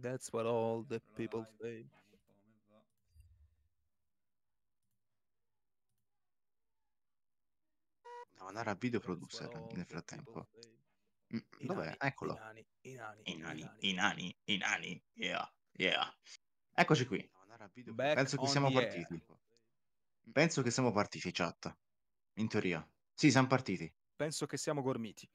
That's what all the people say. No, era video producer nel frattempo. Dov'è? Mm, eccolo. I nani, i nani, i nani, i nani, yeah, yeah. Eccoci qui. Penso che siamo partiti. Penso che siamo partiti, chat. In teoria. Sì, siamo partiti. Penso che siamo gormiti.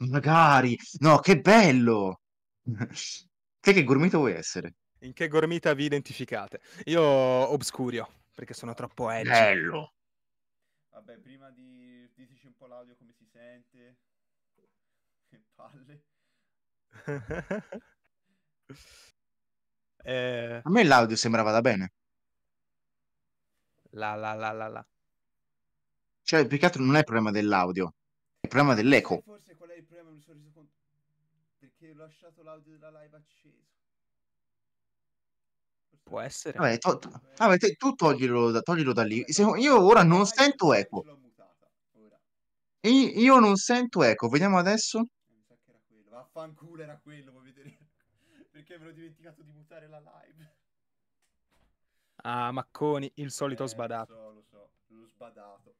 Magari. No, che bello! Te che gormita vuoi essere? In che gormita vi identificate? Io obscurio, perché sono troppo edgy. Bello! Vabbè, prima di... dirci un po' l'audio come si sente. Che palle. eh... A me l'audio sembrava da bene. La la la la la. Cioè, più che altro non è il problema dell'audio, è il problema dell'eco. Forse qual è il problema, mi sono reso conto perché ho lasciato l'audio della live acceso. Può essere. Vabbè, to- to- eh, vabbè te- tu toglilo da, toglilo da lì. Se- io ora non ecco, sento ecco, eco. I- ecco, io non sento eco. Vediamo adesso. Eh, Vaffanculo era quello, vuoi vedere? Perché avevo dimenticato di mutare la live. Ah, Macconi, il solito eh, sbadato. Lo so, lo so, sbadato.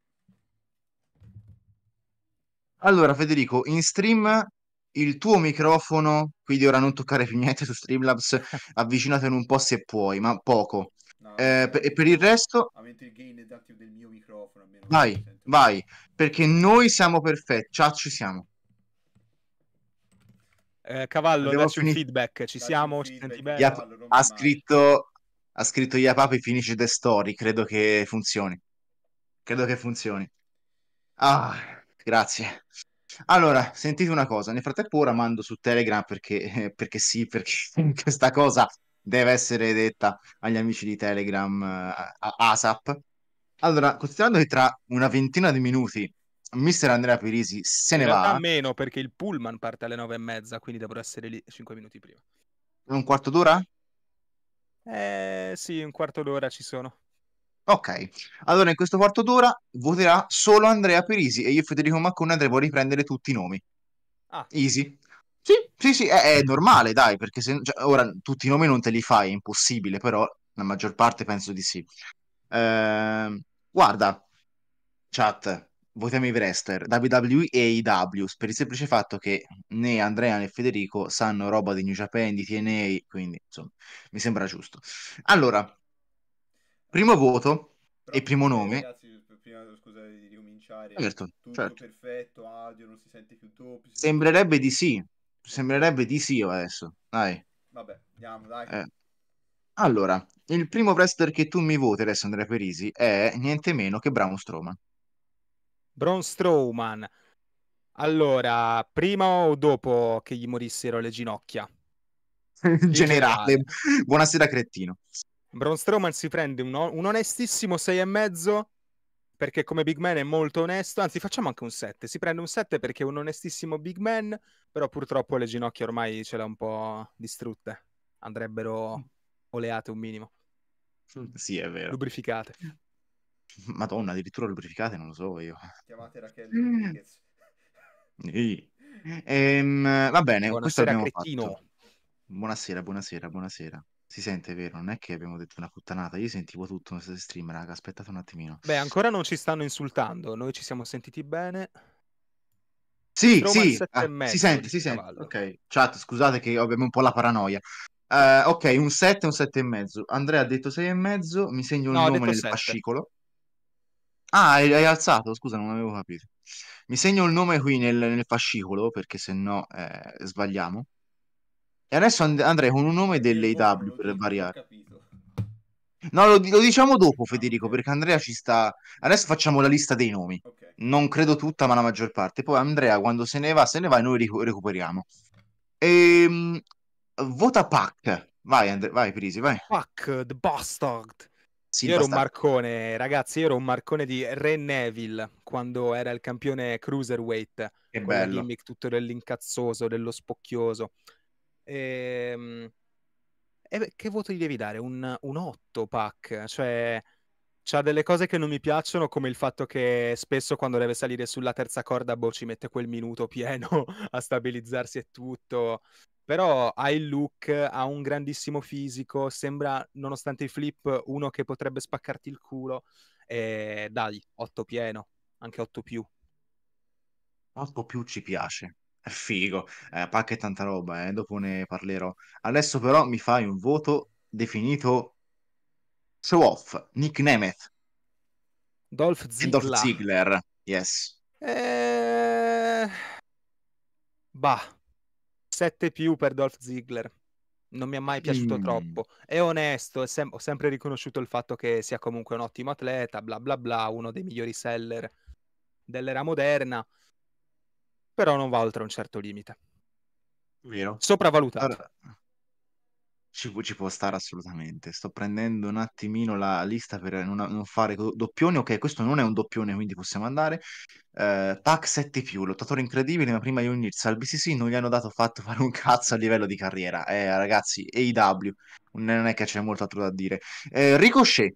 Allora, Federico, in stream il tuo microfono, quindi ora non toccare più niente su Streamlabs, avvicinatene un po' se puoi, ma poco. No, eh, per, e per il resto... Aumento il gain del mio microfono. Vai, vai, perché noi siamo perfetti. Ciao, ci siamo. Eh, cavallo, Devo dacci finir- feedback, ci dacci siamo, feedback. senti bene? Yap- ha, scritto, ha scritto Iapapi finisce the story, credo che funzioni. Credo che funzioni. Ah, grazie. Allora, sentite una cosa, nel frattempo ora mando su Telegram perché, perché sì, perché questa cosa deve essere detta agli amici di Telegram uh, ASAP. Allora, considerando che tra una ventina di minuti Mister Andrea Pirisi se ne va. A meno perché il pullman parte alle nove e mezza, quindi dovrò essere lì cinque minuti prima. Un quarto d'ora? Eh sì, un quarto d'ora ci sono. Ok, allora in questo quarto d'ora voterà solo Andrea Perisi e io e Federico Maccone andremo a riprendere tutti i nomi. Ah. Easy. Sì, sì, sì, è, è normale, dai, perché se, cioè, ora tutti i nomi non te li fai, è impossibile, però la maggior parte penso di sì. Eh, guarda, chat, votiamo i wrestler, WWE e IW, per il semplice fatto che né Andrea né Federico sanno roba di New Japan, di TNA, quindi insomma, mi sembra giusto. Allora, primo voto Però, e primo nome. Ragazzi, prima, scusa di ricominciare, certo, tutto certo. perfetto, audio, non si sente più doppio. Si sembrerebbe si... di sì, sembrerebbe di sì adesso, dai. Vabbè, andiamo, dai. Eh. Allora, il primo wrestler che tu mi voti adesso, Andrea Perisi, è niente meno che Braun Strowman. Braun Strowman. Allora, prima o dopo che gli morissero le ginocchia? In generale. generale. Buonasera, cretino. Braun Strowman si prende un, un onestissimo 6,5 perché come big man è molto onesto, anzi facciamo anche un 7, si prende un 7 perché è un onestissimo big man, però purtroppo le ginocchia ormai ce le ha un po' distrutte, andrebbero oleate un minimo. Sì, è vero. Lubrificate. Madonna, addirittura lubrificate, non lo so io. Chiamate Raquel mm. Rodriguez. Sì. Ehm, va bene, buonasera, questo abbiamo cretino. fatto. Buonasera, buonasera, buonasera. Si sente, vero? Non è che abbiamo detto una puttanata. Io sentivo tutto nel stesso stream, raga. Aspettate un attimino. Beh, ancora non ci stanno insultando. Noi ci siamo sentiti bene. Sì, Roma sì. Ah, mezzo, si sente, si sente. Ok, chat, scusate che abbiamo un po' la paranoia. Uh, ok, un 7 un 7 e mezzo. Andrea ha detto 6 e mezzo. Mi segno il no, nome nel 7. fascicolo. Ah, hai, hai, alzato, scusa, non avevo capito. Mi segno il nome qui nel, nel fascicolo perché se no eh, sbagliamo. E adesso and- andrei con un nome dell'AW per variare. No, lo, lo, diciamo dopo, ah, Federico, perché Andrea ci sta. Adesso facciamo la lista dei nomi. Okay. Non credo tutta, ma la maggior parte. Poi Andrea, quando se ne va, se ne va noi ric- recuperiamo. Ehm, vota Pac. Vai, Andre- vai, Prisi, vai. Pac, the bastard. Sì, io ero un marcone, ragazzi, io ero un marcone di Re Neville quando era il campione cruiserweight. Che bello. Gimmick tutto dell'incazzoso, dello spocchioso. Ehm, e che voto gli devi dare? Un, un 8 pack, cioè c'ha delle cose che non mi piacciono, come il fatto che spesso quando deve salire sulla terza corda, boh, ci mette quel minuto pieno a stabilizzarsi e tutto. Però ha il look, ha un grandissimo fisico, sembra, nonostante i flip, uno che potrebbe spaccarti il culo. E dai, 8 pieno, anche 8 più. 8 più ci piace. Figo, eh, pacca e tanta roba, eh, dopo ne parlerò. Adesso però mi fai un voto definito show off, Nick Nemeth. Dolph Ziggler. Dolph Ziggler, yes. Eh... Bah, 7 più per Dolph Ziggler. Non mi è mai piaciuto mm. troppo. È onesto, è sem- ho sempre riconosciuto il fatto che sia comunque un ottimo atleta, bla bla bla, uno dei migliori seller dell'era moderna però non va oltre un certo limite. Vero. Sopravvalutato. Allora, ci, ci, può stare assolutamente. Sto prendendo un attimino la lista per non, non, fare doppioni. Ok, questo non è un doppione, quindi possiamo andare. Uh, TAC 7 più, lottatore incredibile, ma prima di unirsi al BCC non gli hanno dato fatto fare un cazzo a livello di carriera. Eh, ragazzi, AEW, non è che c'è molto altro da dire. Eh, Ricochet.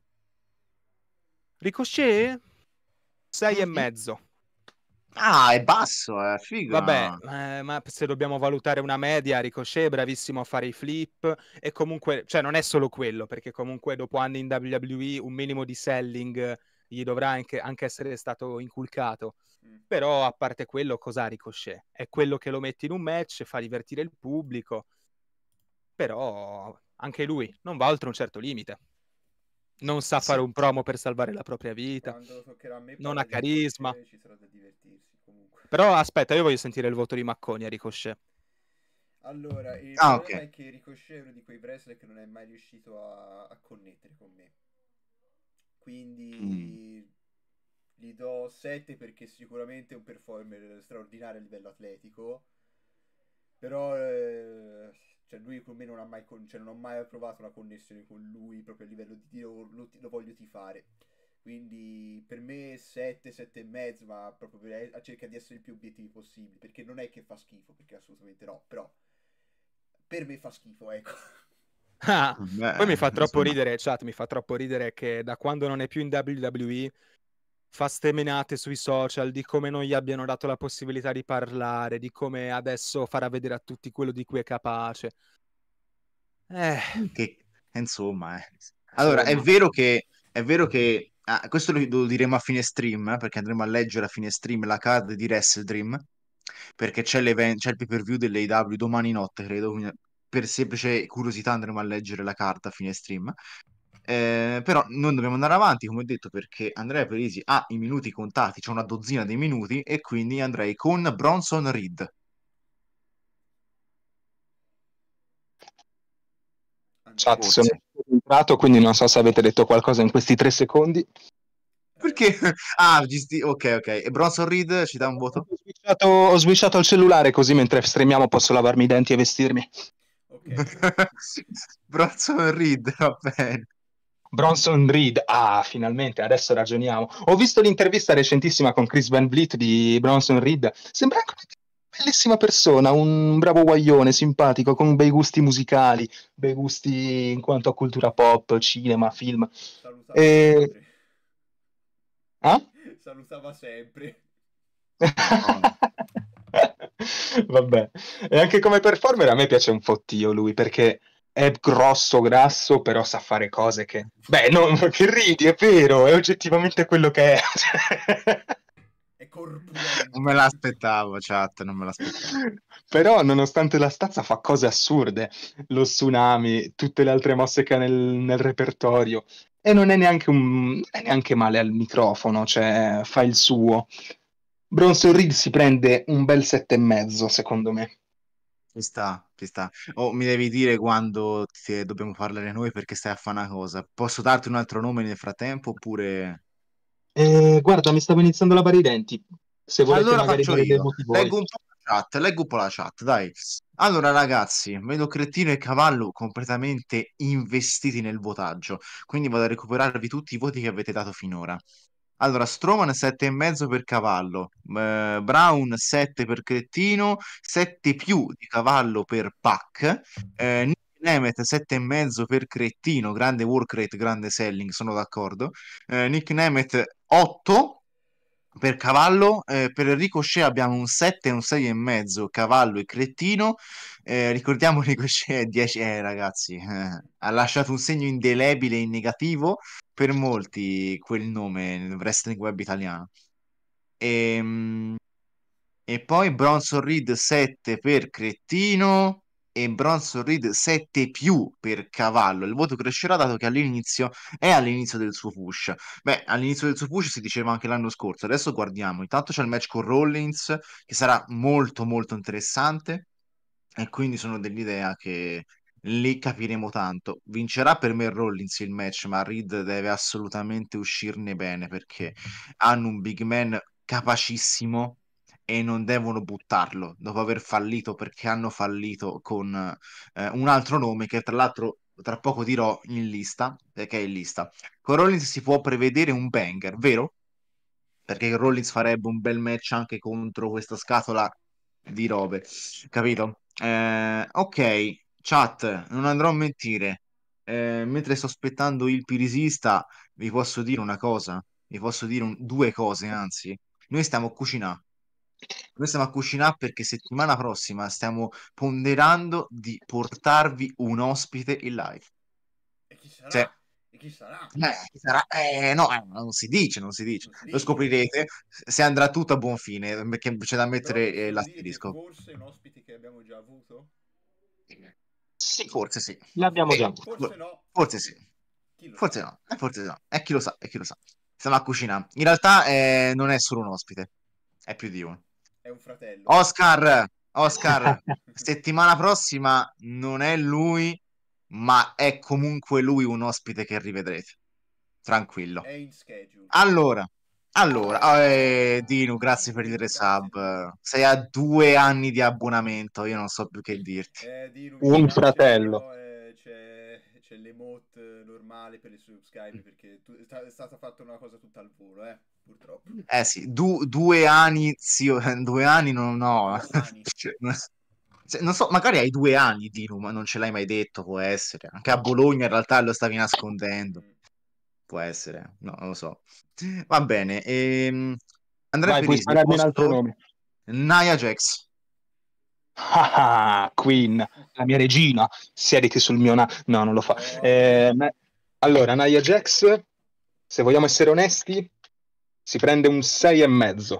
Ricochet? 6 e mm-hmm. mezzo. Ah, è basso, è eh, figo. Vabbè, eh, ma se dobbiamo valutare una media, Ricochet è bravissimo a fare i flip e comunque, cioè non è solo quello, perché comunque dopo anni in WWE un minimo di selling gli dovrà anche, anche essere stato inculcato. Mm. Però a parte quello, cos'ha Ricochet? È quello che lo mette in un match, fa divertire il pubblico, però anche lui non va oltre un certo limite non sa sì. fare un promo per salvare la propria vita, me, non ha carisma. Però aspetta, io voglio sentire il voto di Macconi a Ricochet. Allora, il ah, okay. è che Ricochet è uno di quei wrestler che non è mai riuscito a, a connettere con me. Quindi mm. gli do 7 perché sicuramente è un performer straordinario a livello atletico. Però eh cioè, lui con me non ha mai. Con... Cioè, non ho mai provato una connessione con lui proprio a livello di dire lo, lo voglio tifare. Quindi per me 7, 7 e mezzo, ma proprio per, eh, cerca di essere il più obiettivi possibile. Perché non è che fa schifo, perché assolutamente no. Però per me fa schifo, ecco. Ah, Beh, poi mi fa troppo ridere, chat, mi fa troppo ridere che da quando non è più in WWE fa stemenate sui social di come non gli abbiano dato la possibilità di parlare, di come adesso farà vedere a tutti quello di cui è capace. Eh. Che, eh, insomma, eh. allora insomma. è vero che, è vero che ah, questo lo diremo a fine stream, eh, perché andremo a leggere a fine stream la card di Wrestle Dream, perché c'è, c'è il pay per view dell'AW domani notte, credo, per semplice curiosità andremo a leggere la carta a fine stream. Eh, però non dobbiamo andare avanti, come ho detto, perché Andrea Perisi ha i minuti contati, c'è una dozzina di minuti, e quindi andrei con Bronson Reed. Chat, sono entrato, quindi non so se avete detto qualcosa in questi tre secondi. Perché? Ah, giusti... ok, ok. E Bronson Reed ci dà un voto. Ho switchato, ho switchato il cellulare così mentre streamiamo posso lavarmi i denti e vestirmi. Okay. Bronson Reed, va bene. Bronson Reed, ah, finalmente, adesso ragioniamo. Ho visto l'intervista recentissima con Chris Van Vliet di Bronson Reed, sembra anche una bellissima persona, un bravo guaglione, simpatico, con bei gusti musicali, bei gusti in quanto a cultura pop, cinema, film. Salutava e... Eh, sempre. Ah? Salutava sempre. Vabbè, e anche come performer a me piace un fottio lui perché è grosso, grasso, però sa fare cose che... Beh, no, che ridi, è vero, è oggettivamente quello che è. è corpulento. Non me l'aspettavo, chat, non me l'aspettavo. però, nonostante la stazza, fa cose assurde. Lo tsunami, tutte le altre mosse che ha nel, nel repertorio. E non è neanche, un, è neanche male al microfono, cioè fa il suo. Bronson Reed si prende un bel 7,5 secondo me. Ci sta, ci sta. Oh, mi devi dire quando ti- dobbiamo parlare noi perché stai a fare una cosa. Posso darti un altro nome nel frattempo oppure... Eh, guarda, mi stavo iniziando a lavare i denti. Se volete Allora magari faccio dire io. Leggo un po' la chat, leggo un po' la chat, dai. Allora, ragazzi, vedo Cretino e Cavallo completamente investiti nel votaggio, quindi vado a recuperarvi tutti i voti che avete dato finora. Allora, Stroman 7,5 per cavallo, eh, Brown 7 per cretino, 7 più di cavallo per Pack, eh, Nemeth 7,5 per cretino, grande work rate, grande selling, sono d'accordo, eh, Nick Nemeth 8 per cavallo, eh, per Enrico Shea abbiamo un 7 e un 6,5 cavallo e Crettino, eh, ricordiamo Ricochet Shea 10, eh ragazzi, eh, ha lasciato un segno indelebile in negativo, per molti quel nome nel wrestling web italiano. E, ehm, e poi Bronson Reed 7 per Cretino e Bronson Reed 7 più per cavallo. Il voto crescerà dato che all'inizio è all'inizio del suo push. Beh, all'inizio del suo push si diceva anche l'anno scorso. Adesso guardiamo. Intanto c'è il match con Rollins che sarà molto molto interessante e quindi sono dell'idea che lì capiremo tanto. Vincerà per me Rollins il match, ma Reed deve assolutamente uscirne bene perché hanno un big man capacissimo e non devono buttarlo dopo aver fallito perché hanno fallito con eh, un altro nome che tra l'altro tra poco dirò in lista perché è in lista. Con Rollins si può prevedere un banger, vero? Perché Rollins farebbe un bel match anche contro questa scatola di robe, capito? Eh, ok, Chat, non andrò a mentire. Eh, mentre sto aspettando il pirisista, vi posso dire una cosa, vi posso dire un- due cose, anzi. Noi stiamo a cucinare. Noi stiamo a cucinare perché settimana prossima stiamo ponderando di portarvi un ospite in live. E chi sarà? Cioè, e chi sarà? Eh, chi sarà? Eh, no, eh, non si dice, non si dice. Non si Lo dice. scoprirete se andrà tutto a buon fine, perché c'è da mettere Però eh, l'asterisco. Forse un ospite che abbiamo già avuto? Sì, forse sì. L'abbiamo eh, già. Forse no. Forse sì. Forse no, forse no. E chi lo sa, e eh, eh, chi lo sa. Stiamo a cucina. In realtà eh, non è solo un ospite, è più di uno. È un fratello. Oscar, Oscar, settimana prossima non è lui, ma è comunque lui un ospite che rivedrete. Tranquillo. È in schedule. Allora, allora, eh, Dinu, grazie per il resub. Sei a due anni di abbonamento, io non so più che dirti. Eh, Dinu, Un fratello. Eh, c'è, c'è l'emote normale per le subscribe perché tu, è stata fatta una cosa tutta al volo, eh, purtroppo. Eh sì, du, due anni, zio, due anni non no. Cioè, cioè, non so, magari hai due anni, Dinu, ma non ce l'hai mai detto, può essere. Anche a Bologna in realtà lo stavi nascondendo. Mm. Può essere, no, non lo so. Va bene. Ehm... Andrea Vai, Felice, puoi spararmi un altro nome. Nia Jax. Ah, ah, ah, Queen, la mia regina, siediti sul mio... Na- no, non lo fa. Eh, ma... Allora, Nia Jax, se vogliamo essere onesti, si prende un 6,5.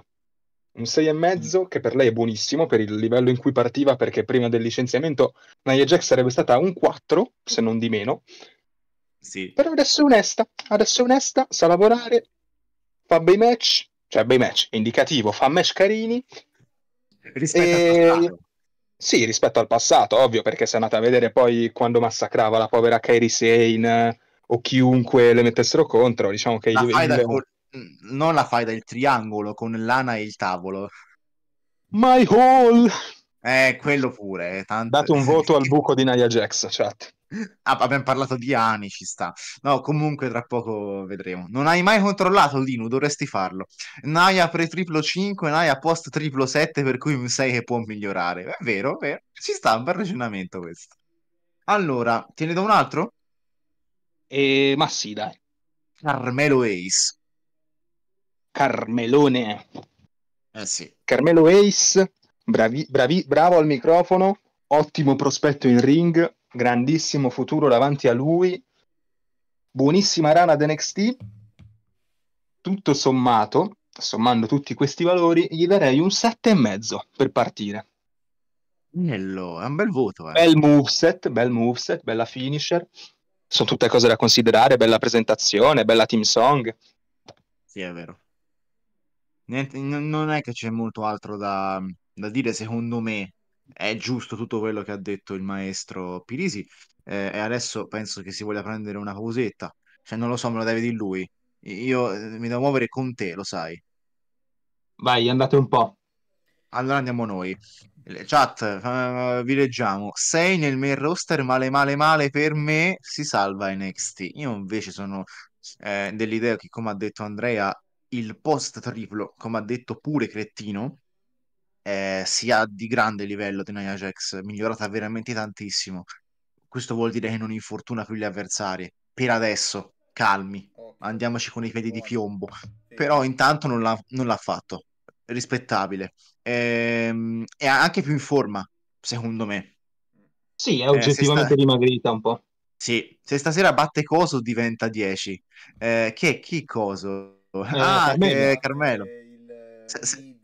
Un 6,5 mm. che per lei è buonissimo per il livello in cui partiva, perché prima del licenziamento Nia Jax sarebbe stata un 4, se non di meno, sì. Però adesso è onesta, adesso è onesta, sa lavorare, fa bei match, cioè bei match, è indicativo, fa match carini. Rispetto e... Sì, rispetto al passato, ovvio, perché se andate a vedere poi quando massacrava la povera Kairi Sane eh, o chiunque le mettessero contro, diciamo che... La il... il... Col... Non la fai dal triangolo con l'ana e il tavolo. My hole! Eh, quello pure. Eh, tanto... Date un voto al buco di Nia Jax, chat. Ah, abbiamo parlato di anni, ci sta. No, comunque tra poco vedremo. Non hai mai controllato Linu, dovresti farlo. Naya pre triplo 5, Naya post triplo 7, per cui sai che può migliorare. È vero, è vero. Ci sta, un bel ragionamento questo. Allora, te ne do un altro? Eh, ma sì, dai. Carmelo Ace. Carmelone. Eh sì. Carmelo Ace, bravi, bravi, bravo al microfono, ottimo prospetto in ring, grandissimo futuro davanti a lui, buonissima rana ad NXT, tutto sommato, sommando tutti questi valori, gli darei un 7,5 per partire. Bello, è un bel voto. Eh. Bel moveset, bel moveset, bella finisher. Sono tutte cose da considerare, bella presentazione, bella team song. Sì, è vero. Niente, non è che c'è molto altro da, da dire, secondo me è giusto tutto quello che ha detto il maestro Pirisi eh, e adesso penso che si voglia prendere una pausetta, cioè non lo so, me lo deve di lui. Io eh, mi devo muovere con te, lo sai. Vai, andate un po'. Allora andiamo noi. Chat, uh, vi leggiamo. Sei nel main roster, male male male per me, si salva NXT. Io invece sono eh, dell'idea che, come ha detto Andrea, il post triplo, come ha detto pure Cretino, eh, sia di grande livello di Nia Jax, migliorata veramente tantissimo. Questo vuol dire che non infortuna più gli avversari. Per adesso, calmi, andiamoci con i piedi di piombo. Però intanto non l'ha, non l'ha fatto. Rispettabile. Ehm, è anche più in forma, secondo me. Sì, è eh, oggettivamente eh, sta... dimagrita un po'. Sì, se stasera batte Coso diventa 10. Eh, che chi Coso? Eh, ah, Carmelo. Eh, Carmelo. Il... Se, se...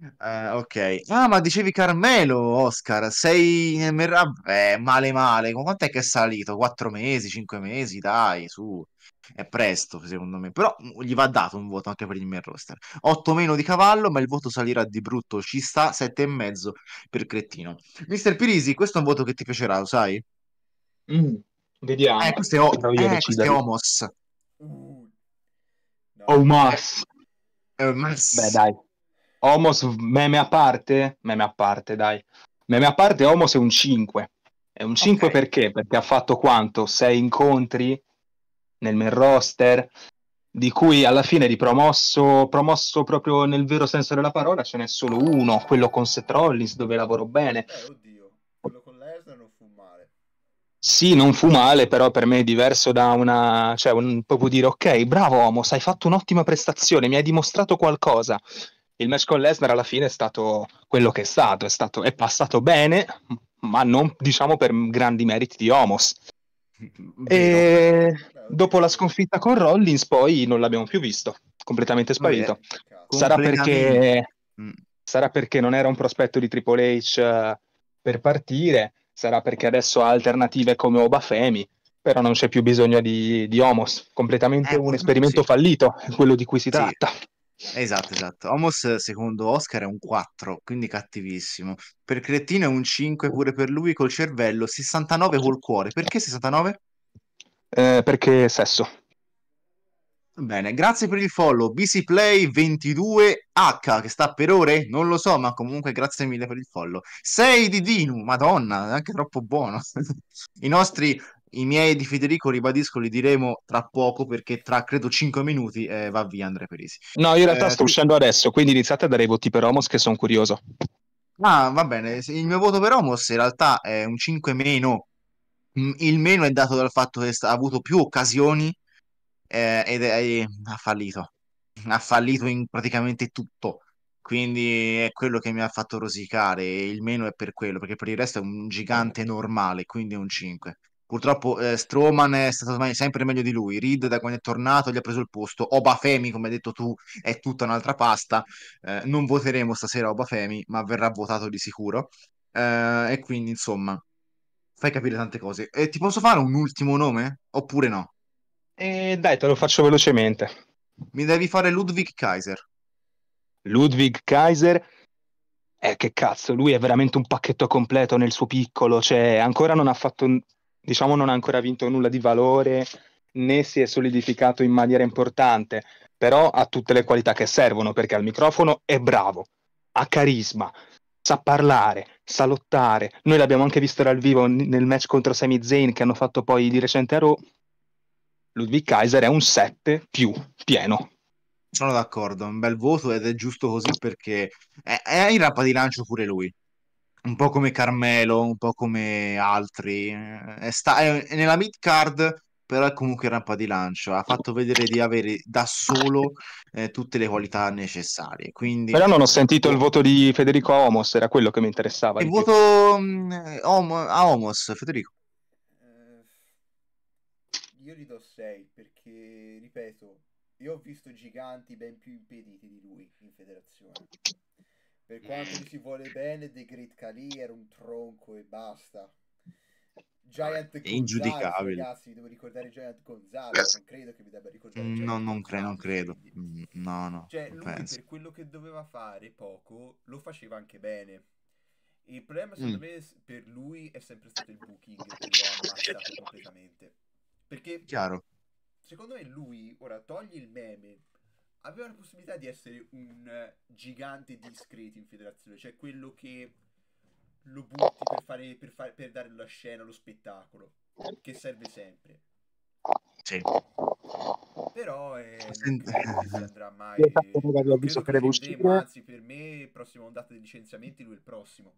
Eh, ok. Ah, ma dicevi Carmelo, Oscar, sei in MRA? Beh, male male. Quanto è che è salito? 4 mesi, 5 mesi? Dai, su. È presto, secondo me. Però mm, gli va dato un voto anche per il mio roster. 8 meno di cavallo, ma il voto salirà di brutto. Ci sta, 7,5 per cretino. Mister Pirisi, questo è un voto che ti piacerà, lo sai? Mm, vediamo. Eh, questo è, o- eh, questo è Homos. Uh, no. Omas. Oh, Beh, dai. Homos meme a parte, meme a parte dai, meme a parte Homos è un 5, è un 5 okay. perché? Perché ha fatto quanto? 6 incontri nel main roster, di cui alla fine di promosso, promosso proprio nel vero senso della parola ce n'è solo uno, quello con Seth Rollins dove lavoro bene. Eh, oddio, quello con Lesnar non fu male. Sì, non fu male, però per me è diverso da una... cioè un, proprio dire ok, bravo Homos, hai fatto un'ottima prestazione, mi hai dimostrato qualcosa il match con Lesnar alla fine è stato quello che è stato, è, stato, è passato bene, ma non diciamo per grandi meriti di Homos. E dopo la sconfitta con Rollins poi non l'abbiamo più visto, completamente sparito. Vabbè, sarà, completamente... Perché, mm. sarà, perché, non era un prospetto di Triple H eh, per partire, sarà perché adesso ha alternative come Obafemi, però non c'è più bisogno di, di Homos, completamente eh, un esperimento sì. fallito, quello di cui si tratta. Sì. Esatto, esatto. Homos secondo Oscar è un 4, quindi cattivissimo. Per Cretino è un 5 pure per lui col cervello, 69 col cuore. Perché 69? Eh, perché sesso. Bene, grazie per il follow. BCPlay22H, che sta per ore? Non lo so, ma comunque grazie mille per il follow. 6 di Dinu, madonna, è anche troppo buono. I nostri i miei di Federico, ribadisco, li diremo tra poco perché tra credo 5 minuti eh, va via Andrea Perisi. No, io in realtà eh, sto uscendo adesso, quindi iniziate a dare i voti per Omos che sono curioso. Ah, va bene, il mio voto per Omos in realtà è un 5 meno. Mm, il meno è dato dal fatto che ha avuto più occasioni eh, ed è, eh, ha fallito. Ha fallito in praticamente tutto quindi è quello che mi ha fatto rosicare e il meno è per quello perché per il resto è un gigante normale quindi è un 5 Purtroppo eh, Stroman è stato sempre meglio di lui. Reed, da quando è tornato, gli ha preso il posto. Obafemi, come hai detto tu, è tutta un'altra pasta. Eh, non voteremo stasera Obafemi, ma verrà votato di sicuro. Eh, e quindi, insomma, fai capire tante cose. Eh, ti posso fare un ultimo nome? Oppure no? Eh, dai, te lo faccio velocemente. Mi devi fare Ludwig Kaiser. Ludwig Kaiser. Eh, che cazzo, lui è veramente un pacchetto completo nel suo piccolo, cioè ancora non ha fatto diciamo non ha ancora vinto nulla di valore né si è solidificato in maniera importante, però ha tutte le qualità che servono perché al microfono è bravo, ha carisma, sa parlare, sa lottare. Noi l'abbiamo anche visto dal vivo nel match contro Sami Zayn che hanno fatto poi di recente a Raw. Ludwig Kaiser è un 7 più pieno. Sono d'accordo, un bel voto ed è giusto così perché è, è in rampa di lancio pure lui un po' come Carmelo, un po' come altri. Eh, è, sta- è nella mid card, però è comunque rampa di lancio. Ha fatto vedere di avere da solo eh, tutte le qualità necessarie. Quindi... Però non ho sentito il voto di Federico a Omos, era quello che mi interessava. Il voto um, a Omos, Federico. Eh, io gli do 6 perché, ripeto, io ho visto giganti ben più impediti di lui in federazione. Per quanto si vuole bene, The Great Kali era un tronco e basta. Giant è Gonzalez, ingiudicabile. Ragazzi, devo ricordare Giant Gonzalo. non credo che mi debba ricordare. Giant non, cre- non credo. Mm, no, no. Cioè, lui penso. per quello che doveva fare poco, lo faceva anche bene. Il problema, mm. secondo mm. me, per lui è sempre stato il booking che lo ha ammazzato completamente. Perché, Chiaro. secondo me, lui ora togli il meme aveva la possibilità di essere un eh, gigante di iscritti in federazione, cioè quello che lo butti per, fare, per, fare, per dare la scena, lo spettacolo, che serve sempre. Sì. Però eh, non si andrà mai. Io visto che devo uscire. Anzi, per me, prossima ondata di licenziamenti, lui è il prossimo.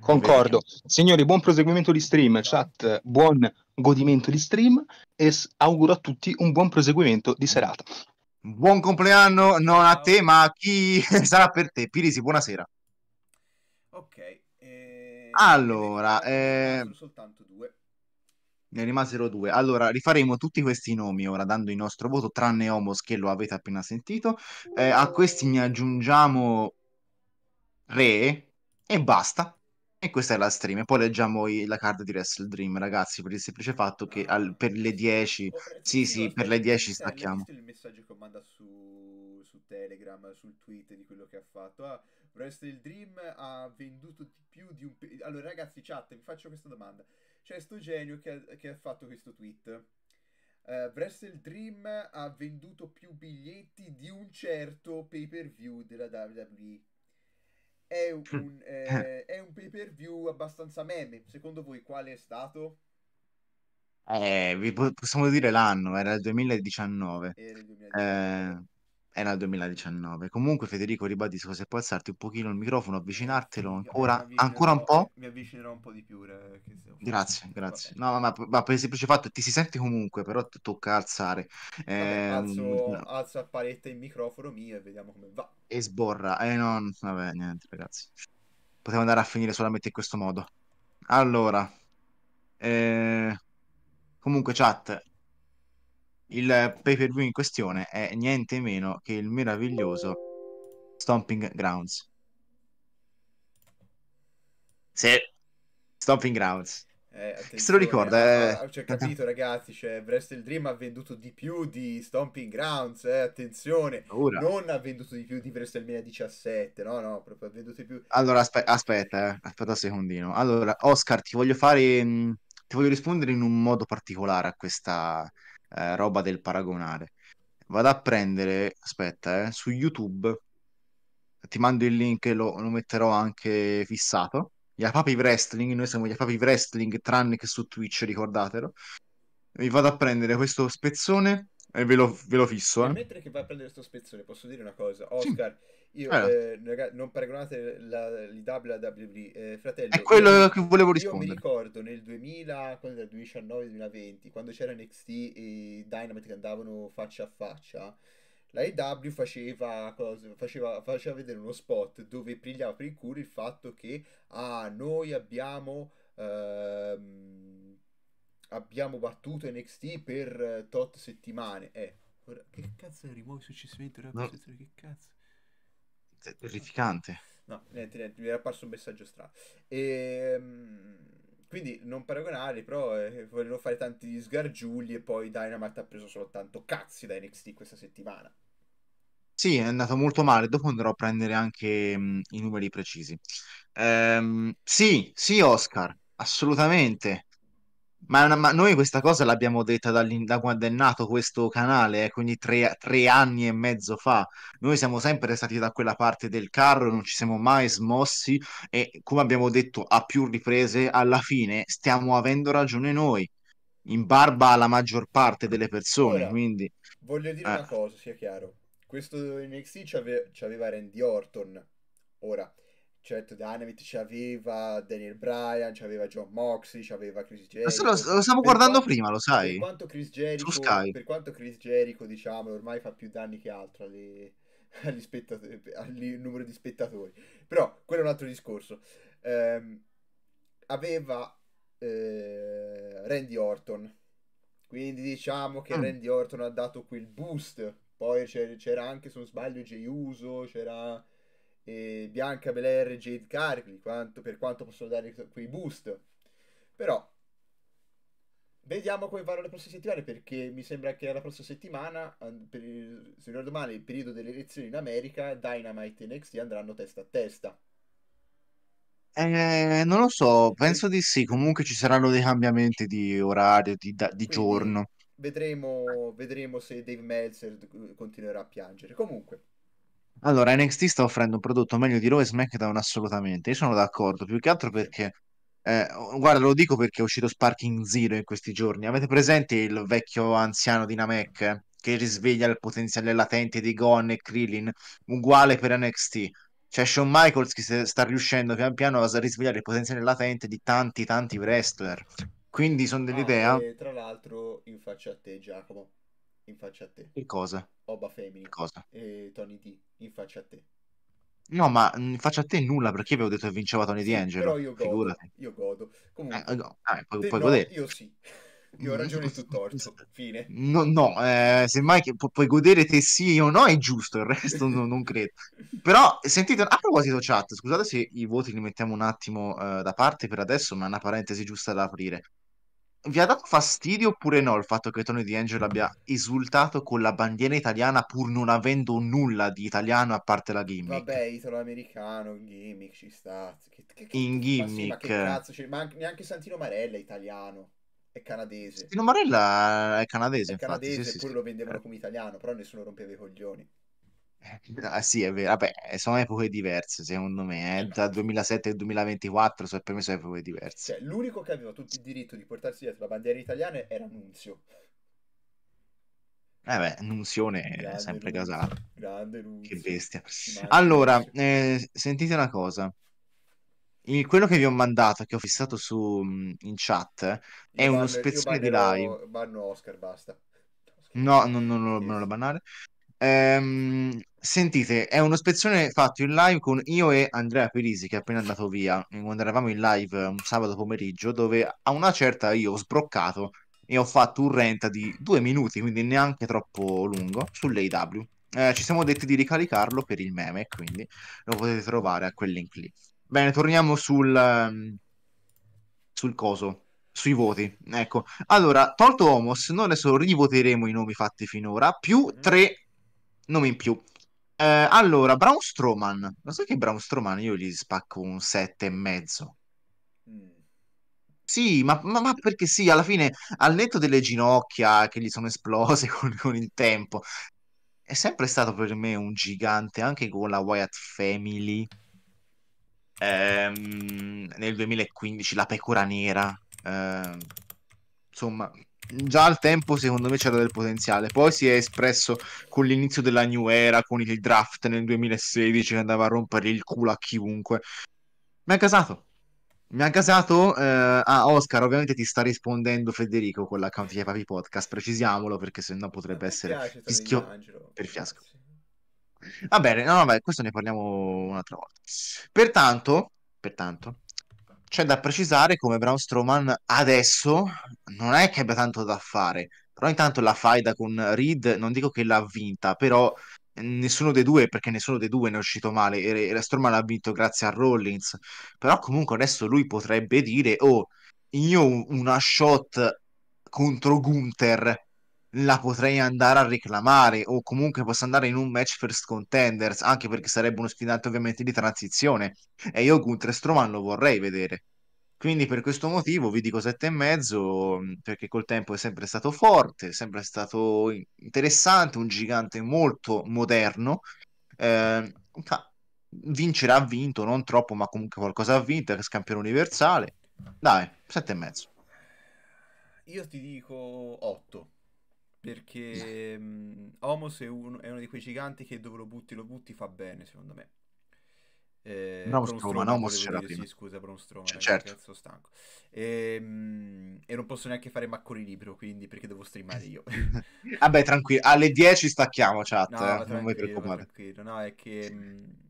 Concordo. Signori, buon proseguimento di stream, chat, buon godimento di stream e auguro a tutti un buon proseguimento di serata. Buon compleanno non a te, ma a chi sarà per te. Pirisi, buonasera. Ok. Eh... Allora, eh... soltanto due. Ne rimasero due. Allora, rifaremo tutti questi nomi ora, dando il nostro voto, tranne Homos che lo avete appena sentito. Eh, a questi ne aggiungiamo Re e basta. E questa è la stream. E poi leggiamo i- la card di Wrestle Dream, ragazzi, per il semplice fatto che al- per le 10, sì, sì, per le 10 stacchiamo. il messaggio che manda su, su Telegram, sul tweet di quello che ha fatto? Ah, Wrestle Dream ha venduto di più di un... Allora ragazzi, chat, vi faccio questa domanda. C'è sto genio che ha, che ha fatto questo tweet. Eh, Wrestle Dream ha venduto più biglietti di un certo pay-per-view della WWE è hm. un, eh, eh, è un pay per view abbastanza meme. Secondo voi quale è stato? Eh, possiamo dire l'anno, era il 2019. Era il 2019. Eh, era il 2019. Comunque, Federico, ribadisco, se puoi alzarti un pochino il microfono, avvicinartelo ancora, ancora un po'. Eh, mi avvicinerò un po' di più. Re, grazie, grazie. No, ma, ma, per il semplice fatto ti si senti comunque, però ti tocca alzare. Vabbè, eh, alzo, no. alzo, a parete il microfono mio e vediamo come va. E sborra. Eh, no, vabbè, niente, ragazzi. Potevo andare a finire solamente in questo modo. Allora, eh, comunque, chat, il pay per view in questione è niente meno che il meraviglioso Stomping Grounds. Sì, Stomping Grounds. Eh, se lo ricorda, eh... cioè, capito ragazzi, cioè, Wrestle Dream ha venduto di più di Stomping Grounds, eh, attenzione, Ura. non ha venduto di più di WrestleMania 17, no, no, proprio ha venduto di più. Allora, aspe- aspetta, eh. aspetta un secondino. Allora, Oscar, ti voglio fare, ti voglio rispondere in un modo particolare a questa, eh, roba del paragonare. Vado a prendere, aspetta, eh, su YouTube, ti mando il link e lo, lo metterò anche fissato. Gli Apapi Wrestling, noi siamo gli Apapi Wrestling, tranne che su Twitch, ricordatelo. Vi vado a prendere questo spezzone e ve lo, ve lo fisso. Eh. Mentre che vai a prendere questo spezzone, posso dire una cosa, Oscar. Sì io, ah. eh, ragazzi, non paragonate la, l'IW alla WWE, eh, fratello. È quello io, che volevo rispondere. Io mi ricordo nel 2019-2020, quando c'era NXT e Dynamite che andavano faccia a faccia, la EW faceva, faceva, faceva vedere uno spot dove pigliava per il culo il fatto che ah, noi abbiamo... Ehm, abbiamo battuto NXT per tot settimane. Eh, ora, che cazzo rimuovi successivamente? Ora, no. che cazzo? terrificante. No, niente, niente, mi era apparso un messaggio strano. E, ehm, quindi non paragonarli, però eh, volevo fare tanti sgargiulli e poi Dynamite ha preso soltanto cazzi da NXT questa settimana. Sì, è andato molto male, dopo andrò a prendere anche mh, mm, i numeri precisi. Ehm, sì, sì Oscar, assolutamente. Ma, ma, noi questa cosa l'abbiamo detta da quando è nato questo canale, eh, quindi tre, tre, anni e mezzo fa. Noi siamo sempre stati da quella parte del carro, non ci siamo mai smossi e come abbiamo detto a più riprese, alla fine stiamo avendo ragione noi, in barba alla maggior parte delle persone. Ora, quindi, voglio dire eh. una cosa, sia chiaro. Questo NXT ci aveva Randy Orton. Ora, Certo, cioè, Dynamite c'aveva Daniel Bryan, c'aveva John Moxley, c'aveva Chris Jericho. Lo, lo stiamo guardando quanto, prima, lo sai. Per quanto Chris Jericho, per quanto Chris Jericho diciamo, ormai fa più danni che altro alle, agli spettatori, al numero di spettatori. Però, quello è un altro discorso. Eh, aveva eh, Randy Orton. Quindi diciamo che mm. Randy Orton ha dato quel boost. Poi c'era, c'era anche, se non sbaglio, Jey Uso, c'era eh, Bianca Belair e Jade Cargill, quanto, per quanto possono dare quei boost. Però vediamo come vanno le prossime settimane perché mi sembra che la prossima settimana, per il, se non ricordo male, il periodo delle elezioni in America, Dynamite e NXT andranno testa a testa. Eh, non lo so, penso di sì. Comunque ci saranno dei cambiamenti di orario, di, da, di giorno. Vedremo, vedremo se Dave Meltzer eh, continuerà a piangere. Comunque, allora, NXT sta offrendo un prodotto meglio di Raw e SmackDown assolutamente. Io sono d'accordo, più che altro perché eh, guarda, lo dico perché è uscito Sparking Zero in questi giorni. Avete presente il vecchio anziano di Namek eh, che risveglia il potenziale latente di Gon e Krillin? Uguale per NXT. C'è cioè, Shawn Michaels che sta riuscendo pian piano a risvegliare il potenziale latente di tanti, tanti wrestler. Quindi sono ah, dell'idea. Ah, tra l'altro, in faccia a te, Giacomo. In faccia a te. Che cosa? Oba Family. Che cosa? E Tony D in faccia a te. No, ma in faccia a te nulla perché io avevo detto che vinceva Tony sì, D'Angelo. Però io godo. Figurati. Io godo. Comunque, eh, no, eh, ah, puoi, puoi no, godere. Io sì. Io ho ragione tu torto, fine. No, no eh, semmai che pu- puoi godere te sì o no è giusto, il resto no, non credo. Però sentite, a proposito chat, scusate se i voti li mettiamo un attimo eh, da parte per adesso, ma è una parentesi giusta da aprire vi ha dato fastidio oppure no il fatto che Tony D'Angelo abbia esultato con la bandiera italiana pur non avendo nulla di italiano a parte la gimmick? Vabbè, italo-americano, gimmick ci sta. Che, che, che, in gimmick. Ma, sì, ma, ma neanche Santino Marella è italiano. È canadese. Santino Marella è canadese. È infatti, canadese, sì, sì, pure lo vendevano come italiano, però nessuno rompeva i coglioni. Ah, sì, è vero. Vabbè, eh, sono epoche diverse, secondo me. Eh. eh. Da 2007 al 2024 sono per me sono epoche diverse. Cioè, l'unico che aveva tutto il diritto di portarsi dietro la bandiera italiana era Nunzio. Eh beh, Nunzione è sempre Nunzio. casato. Grande Nunzio. Che bestia. Madre allora, eh, sentite una cosa. Il- quello che vi ho mandato, che ho fissato su, mm, in chat, è Io uno banner- spezzone io di bannerò- live. Banno Oscar, basta. No, non, non, non, non lo banale. Ehm, Sentite, è uno spezzone fatto in live con io e Andrea Pirisi, che è appena andato via, quando eravamo in live un um, sabato pomeriggio, dove a una certa io ho sbroccato e ho fatto un rent di due minuti, quindi neanche troppo lungo, sull'AW. Eh, ci siamo detti di ricaricarlo per il meme, quindi lo potete trovare a quel link lì. Bene, torniamo sul, um, sul coso sui voti. Ecco, allora, tolto Homos, noi adesso rivoteremo i nomi fatti finora, più mm. tre nomi in più. Eh, allora, Braun Strowman. Lo sai che Braun Strowman io gli spacco un 7 e mezzo. Mm. Sì, ma, ma, ma, perché sì, alla fine, al netto delle ginocchia che gli sono esplose con, con, il tempo, è sempre stato per me un gigante, anche con la Wyatt Family. Ehm, nel 2015 la pecora nera. Ehm, insomma, già al tempo secondo me c'era del potenziale. Poi si è espresso con l'inizio della new era, con il draft nel 2016 che andava a rompere il culo a chiunque. Mi ha casato. Mi ha casato. Eh... ah, Oscar, ovviamente ti sta rispondendo Federico con l'account di Papi Podcast. Precisiamolo perché sennò potrebbe essere fischio per fiasco. Va bene, no, vabbè, questo ne parliamo un'altra volta. Pertanto, pertanto c'è da precisare come Braun Strowman adesso non è che abbia tanto da fare, però intanto la faida con Reed non dico che l'ha vinta, però nessuno dei due, perché nessuno dei due ne è uscito male, e, Strowman l'ha vinto grazie a Rollins, però comunque adesso lui potrebbe dire, oh, io una shot contro Gunther la potrei andare a reclamare o comunque posso andare in un match first contenders anche perché sarebbe uno sfidante ovviamente di transizione e io Gunther Stroman lo vorrei vedere quindi per questo motivo vi dico sette e mezzo mm, perché col tempo è sempre stato forte sempre stato interessante un gigante molto moderno eh, vincerà ha vinto non troppo ma comunque qualcosa ha vinto è campione universale dai sette e mezzo io ti dico 8 perché um, Homos è uno, è uno, di quei giganti che dove lo butti, lo butti, fa bene, secondo me. Eh, no, Stroma, no, Homos c'era prima. Sì, scusa, Braun Stroma, C- certo. cazzo stanco. E, um, e, non posso neanche fare Maccori libero, quindi, perché devo streamare io. Vabbè, tranquillo, alle 10 stacchiamo chat, no, eh, non mi preoccupare Tranquillo, no, è che... Um,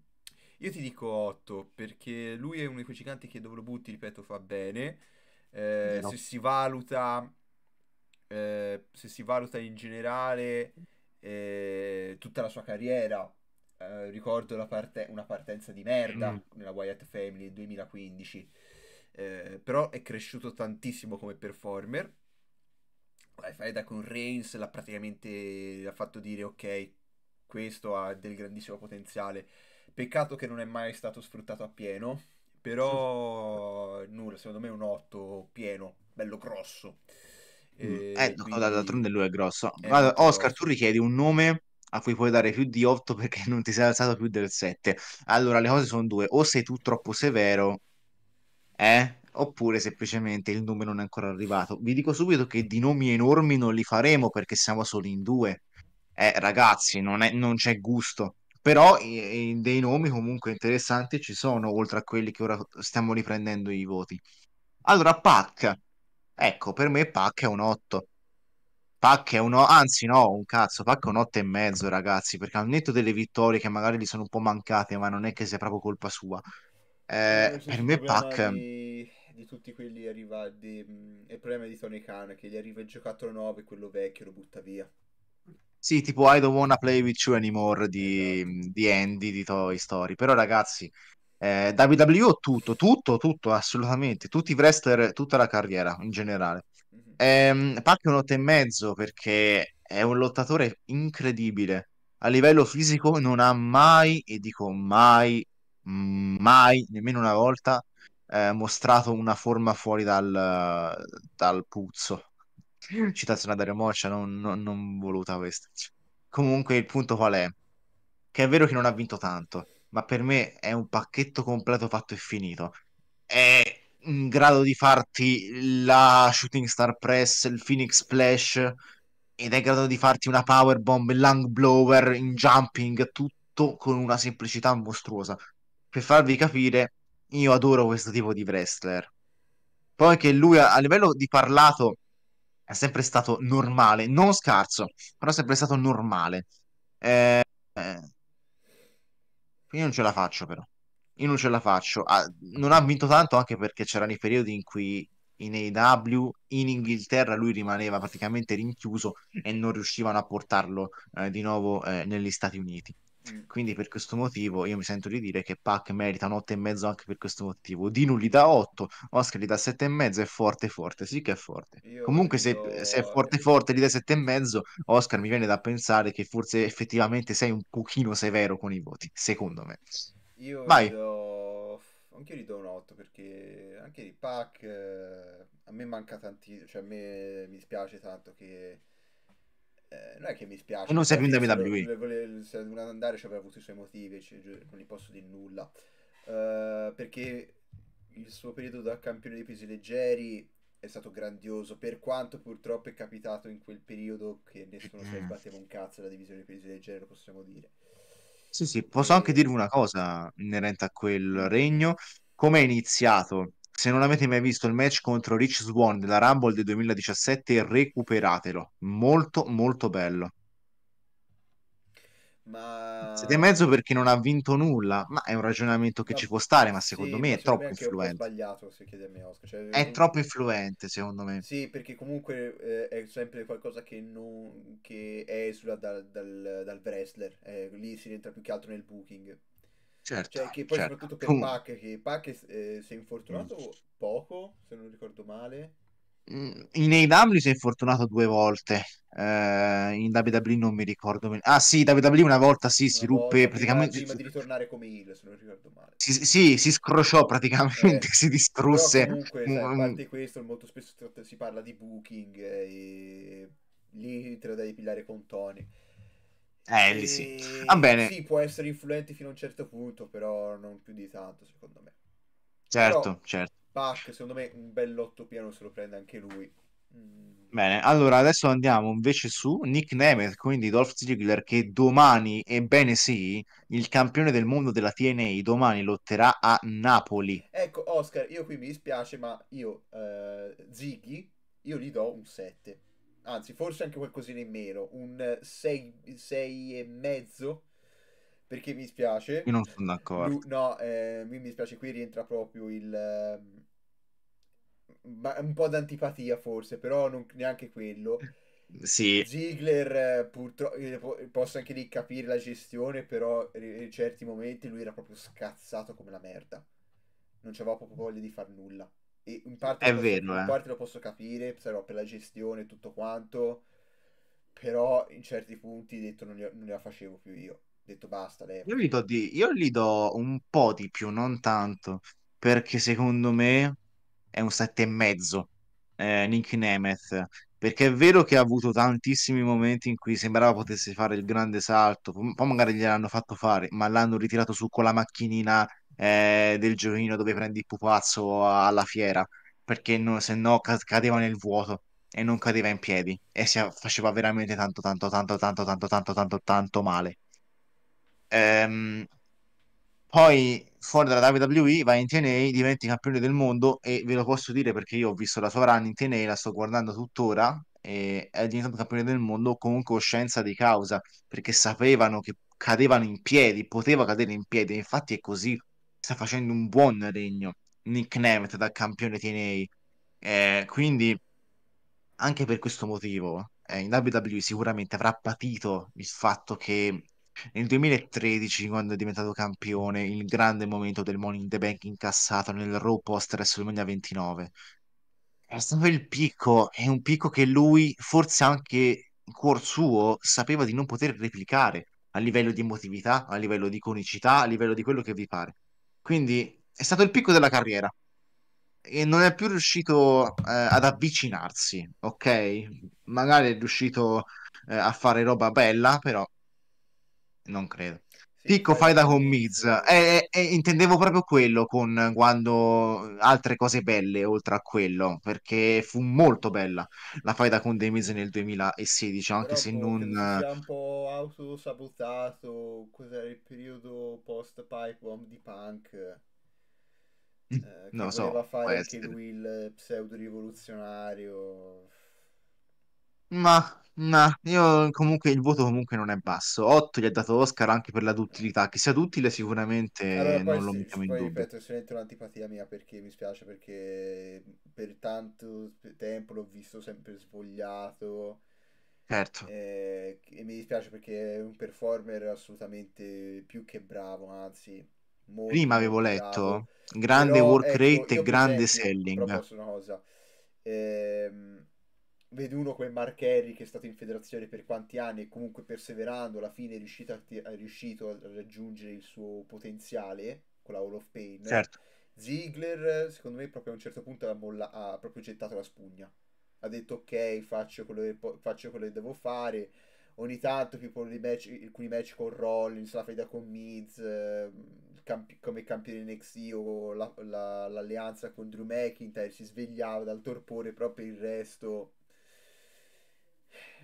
io ti dico 8 perché lui è uno di quei giganti che dove lo butti, ripeto, fa bene. Eh, no. Se si valuta eh, se si valuta in generale eh, tutta la sua carriera, eh, ricordo parte- una partenza di merda mm. nella Wyatt Family nel 2015, eh, però è cresciuto tantissimo come performer. Feda con Reigns l'ha praticamente l'ha fatto dire ok, questo ha del grandissimo potenziale. Peccato che non è mai stato sfruttato appieno, però nulla, secondo me è un 8 pieno, bello grosso. Eh, eh no, d'altronde lui è grosso. È Oscar, grosso. tu richiedi un nome a cui puoi dare più di 8 perché non ti sei alzato più del 7. Allora, le cose sono due. O sei tu troppo severo, eh? Oppure semplicemente il nome non è ancora arrivato. Vi dico subito che di nomi enormi non li faremo perché siamo soli in due. Eh, ragazzi, non, è, non c'è gusto però i, i, dei nomi comunque interessanti ci sono, oltre a quelli che ora stiamo riprendendo i voti. Allora, Pac, Ecco, per me Pac è un 8. Pac è un anzi no, un cazzo, Pac è un 8 e mezzo, ragazzi, perché al netto delle vittorie che magari gli sono un po' mancate, ma non è che sia proprio colpa sua. Eh, per me Pac... Di, di tutti quelli arriva... Di, mh, il problema di Tony Khan, è che gli arriva il giocattolo 9, quello vecchio, lo butta via. Sì, tipo I don't wanna play with you anymore di, esatto. di Andy di Toy Story. Però ragazzi, eh, WWE tutto, tutto, tutto, assolutamente, tutti i wrestler, tutta la carriera in generale. Mhm. Ehm, Pac è un 8 e mezzo perché è un lottatore incredibile. A livello fisico non ha mai, e dico mai, mai, nemmeno una volta, eh, mostrato una forma fuori dal, dal puzzo. Citazione a Dario Moccia, non, non, non voluta questa. Comunque il punto qual è? Che è vero che non ha vinto tanto, ma per me è un pacchetto completo fatto e finito. È in grado di farti la Shooting Star Press, il Phoenix Splash, ed è in grado di farti una Power Bomb, Lung Blower, in Jumping, tutto con una semplicità mostruosa. Per farvi capire, io adoro questo tipo di wrestler. Poi che lui a, livello di parlato è sempre stato normale, non scarso, però è sempre stato normale. eh, eh io non ce la faccio però. Io non ce la faccio. Ah, non ha vinto tanto anche perché c'erano i periodi in cui in AEW in Inghilterra lui rimaneva praticamente rinchiuso e non riuscivano a portarlo eh, di nuovo eh, negli Stati Uniti. Mm. Quindi per questo motivo io mi sento di dire che Pac merita un 8,5 anche per questo motivo. Dinu gli dà 8, Oscar gli dà 7,5, è forte forte, sì che è forte. Io Comunque se, se, è forte forte gli dà 7,5, Oscar mi viene da pensare che forse effettivamente sei un pochino severo con i voti, secondo me. Io Vai. Do... Anche io gli do un 8 perché anche di Pac eh, a me manca tantissimo, cioè a me mi spiace tanto che eh, non è che mi spiace. Non sei cioè, più in WWE. Se voleva andare ci avrà avuto i suoi motivi, cioè, non gli posso dire nulla. Uh, perché il suo periodo da campione dei pesi leggeri è stato grandioso, per quanto purtroppo è capitato in quel periodo che nessuno si eh. batteva un cazzo la divisione dei pesi leggeri, lo possiamo dire. Sì, sì, posso anche dirvi una cosa inerente a quel regno. Come è iniziato se non avete mai visto il match contro Rich Swan della Rumble del 2017, recuperatelo. Molto, molto bello. Ma... Siete in mezzo perché non ha vinto nulla, ma è un ragionamento che no, ci può stare, ma secondo sì, me è troppo influente. Sbagliato, se chiedi a me, Oscar. Cioè, è eh, troppo influente, secondo me. Sì, perché comunque eh, è sempre qualcosa che, non... che esula dal, dal, dal wrestler, eh, lì si rientra più che altro nel booking. Certo, cioè, che poi certo. soprattutto per Pac, che Pac eh, si è infortunato mm. poco, se non ricordo male. Mm, in AW si è infortunato due volte, eh, in WWE non mi ricordo. Ah sì, WWE una volta sì, si ruppe praticamente... Prima, di ritornare come heel, se non ricordo male. Si, si, si scrosciò praticamente, eh, si distrusse. comunque, sai, a mm. parte questo, molto spesso si parla di booking eh, e lì te lo devi pigliare con Tony eh, lì sì. Va bene. Sì, può essere influente fino a un certo punto, però non più di tanto, secondo me. Certo, però, certo. Bach, secondo me, un bel lotto piano se lo prende anche lui. Mm. Bene, allora adesso andiamo invece su Nick Nemeth, quindi Dolph Ziggler che domani, ebbene sì, il campione del mondo della TNA domani lotterà a Napoli. Ecco Oscar, io qui mi dispiace ma io eh, Ziggy, io gli do un 7 anzi forse anche qualcosina in meno, un 6 e mezzo, perché mi spiace. Io non sono d'accordo. Lui, no, eh, mi, spiace, qui rientra proprio il... Ehm, ma un po' d'antipatia forse, però non, neanche quello. Sì. Ziggler purtroppo eh, posso anche lì capire la gestione, però in certi momenti lui era proprio scazzato come la merda. Non c'aveva proprio voglia di far nulla. E in parte, è lo, vero, posso, eh. parte lo posso capire, però per la gestione e tutto quanto, però in certi punti detto non, li, non la facevo più io. Detto basta, lei. Io gli, do di, io gli do un po' di più, non tanto, perché secondo me è un 7,5 eh, Nick Nemeth perché è vero che ha avuto tantissimi momenti in cui sembrava potesse fare il grande salto, poi magari gliel'hanno fatto fare, ma l'hanno ritirato su con la macchinina eh, del giochino dove prendi il pupazzo alla fiera, perché no, se no cadeva nel vuoto e non cadeva in piedi e si faceva veramente tanto tanto tanto tanto tanto tanto tanto tanto male. Ehm, poi fuori dalla WWE va in TNA, diventi campione del mondo e ve lo posso dire perché io ho visto la sua run in TNA, la sto guardando tuttora e è diventato campione del mondo con coscienza di causa perché sapevano che cadevano in piedi, poteva cadere in piedi, infatti è così sta facendo un buon regno Nick Nemeth da campione TNA. Eh, quindi, anche per questo motivo, eh, in WWE sicuramente avrà patito il fatto che nel 2013, quando è diventato campione, il grande momento del Money in the Bank incassato nel Raw post WrestleMania 29. È stato il picco, è un picco che lui, forse anche in cuor suo, sapeva di non poter replicare a livello di emotività, a livello di iconicità, a livello di quello che vi pare. Quindi è stato il picco della carriera e non è più riuscito eh, ad avvicinarsi, ok? Magari è riuscito eh, a fare roba bella, però non credo. Picco fai da con Miz. E, eh, intendevo proprio quello con quando altre cose belle oltre a quello, perché fu molto bella la fai da con The Miz nel 2016, anche Però se non... un po' autosabotato, cos'era il periodo post pipe bomb di Punk. Mm, eh, che non voleva so, fare anche lui il pseudo rivoluzionario ma ma io comunque il voto comunque non è basso. 8 gli ha dato Oscar anche per la duttilità, che sia duttile sicuramente allora, non lo mettiamo in poi, dubbio. ripeto, è solamente un'antipatia mia perché mi spiace perché per tanto tempo l'ho visto sempre svogliato. Certo. Eh, e mi dispiace perché è un performer assolutamente più che bravo, anzi. Molto Prima avevo bravo. letto grande Però, work ecco, rate e grande esempio, selling. Però una cosa. Ehm vedi uno come Mark Henry che è stato in federazione per quanti anni e comunque perseverando alla fine è riuscito a, è riuscito a raggiungere il suo potenziale con la Hall of Pain. Certo. Ziggler, secondo me, proprio a un certo punto ha, molla- ha proprio gettato la spugna. Ha detto ok, faccio quello che, po- faccio quello che devo fare. Ogni tanto, tipo match, alcuni match con Rollins, la feda con Miz, ehm, camp- come campione NXT o la- la- l'alleanza con Drew McIntyre, si svegliava dal torpore, proprio il resto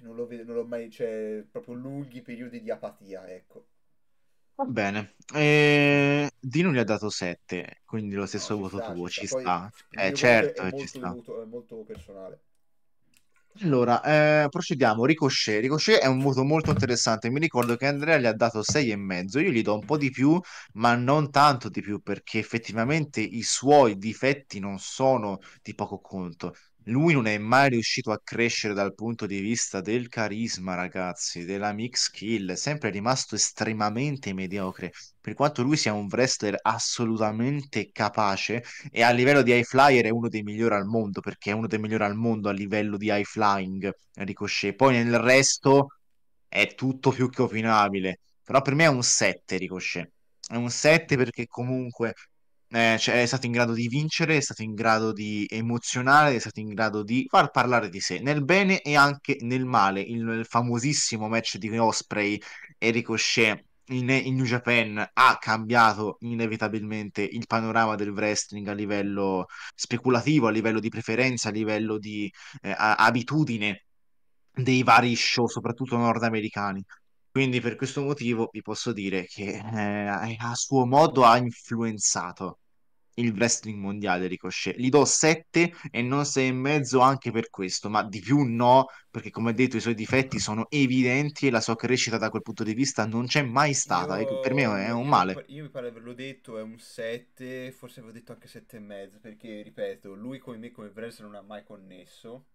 non, lo vedo, non l'ho mai, cioè, proprio lunghi periodi di apatia, ecco. Va bene, eh, Dino gli ha dato 7, quindi lo stesso no, voto sta, tuo, ci sta. Ci sta. Eh, certo, è eh, molto, ci sta. Dovuto, è molto personale. Allora, eh, procediamo. Ricochet. Ricochet è un voto molto interessante. Mi ricordo che Andrea gli ha dato 6,5. Io gli do un po' di più, ma non tanto di più, perché effettivamente i suoi difetti non sono di poco conto lui non è mai riuscito a crescere dal punto di vista del carisma, ragazzi, della mix skill, sempre rimasto estremamente mediocre, per quanto lui sia un wrestler assolutamente capace e a livello di high flyer è uno dei migliori al mondo, perché è uno dei migliori al mondo a livello di high flying, Ricochet. Poi nel resto è tutto più che opinabile, però per me è un 7 Ricochet. È un 7 perché comunque eh, cioè, è stato in grado di vincere, è stato in grado di emozionare, è stato in grado di far parlare di sé, nel bene e anche nel male. Il, il famosissimo match di Osprey e Ricochet in, in, New Japan ha cambiato inevitabilmente il panorama del wrestling a livello speculativo, a livello di preferenza, a livello di eh, abitudine dei vari show, soprattutto nordamericani. Quindi per questo motivo vi posso dire che eh, a suo modo ha influenzato il wrestling mondiale Ricochet. Gli do 7 e non 6,5 anche per questo, ma di più no, perché come detto i suoi difetti sono evidenti e la sua crescita da quel punto di vista non c'è mai stata io, ecco, per me è un male. Io, mi pare averlo detto, è un 7, forse avevo detto anche 7,5 perché ripeto, lui come me come wrestler non ha mai connesso.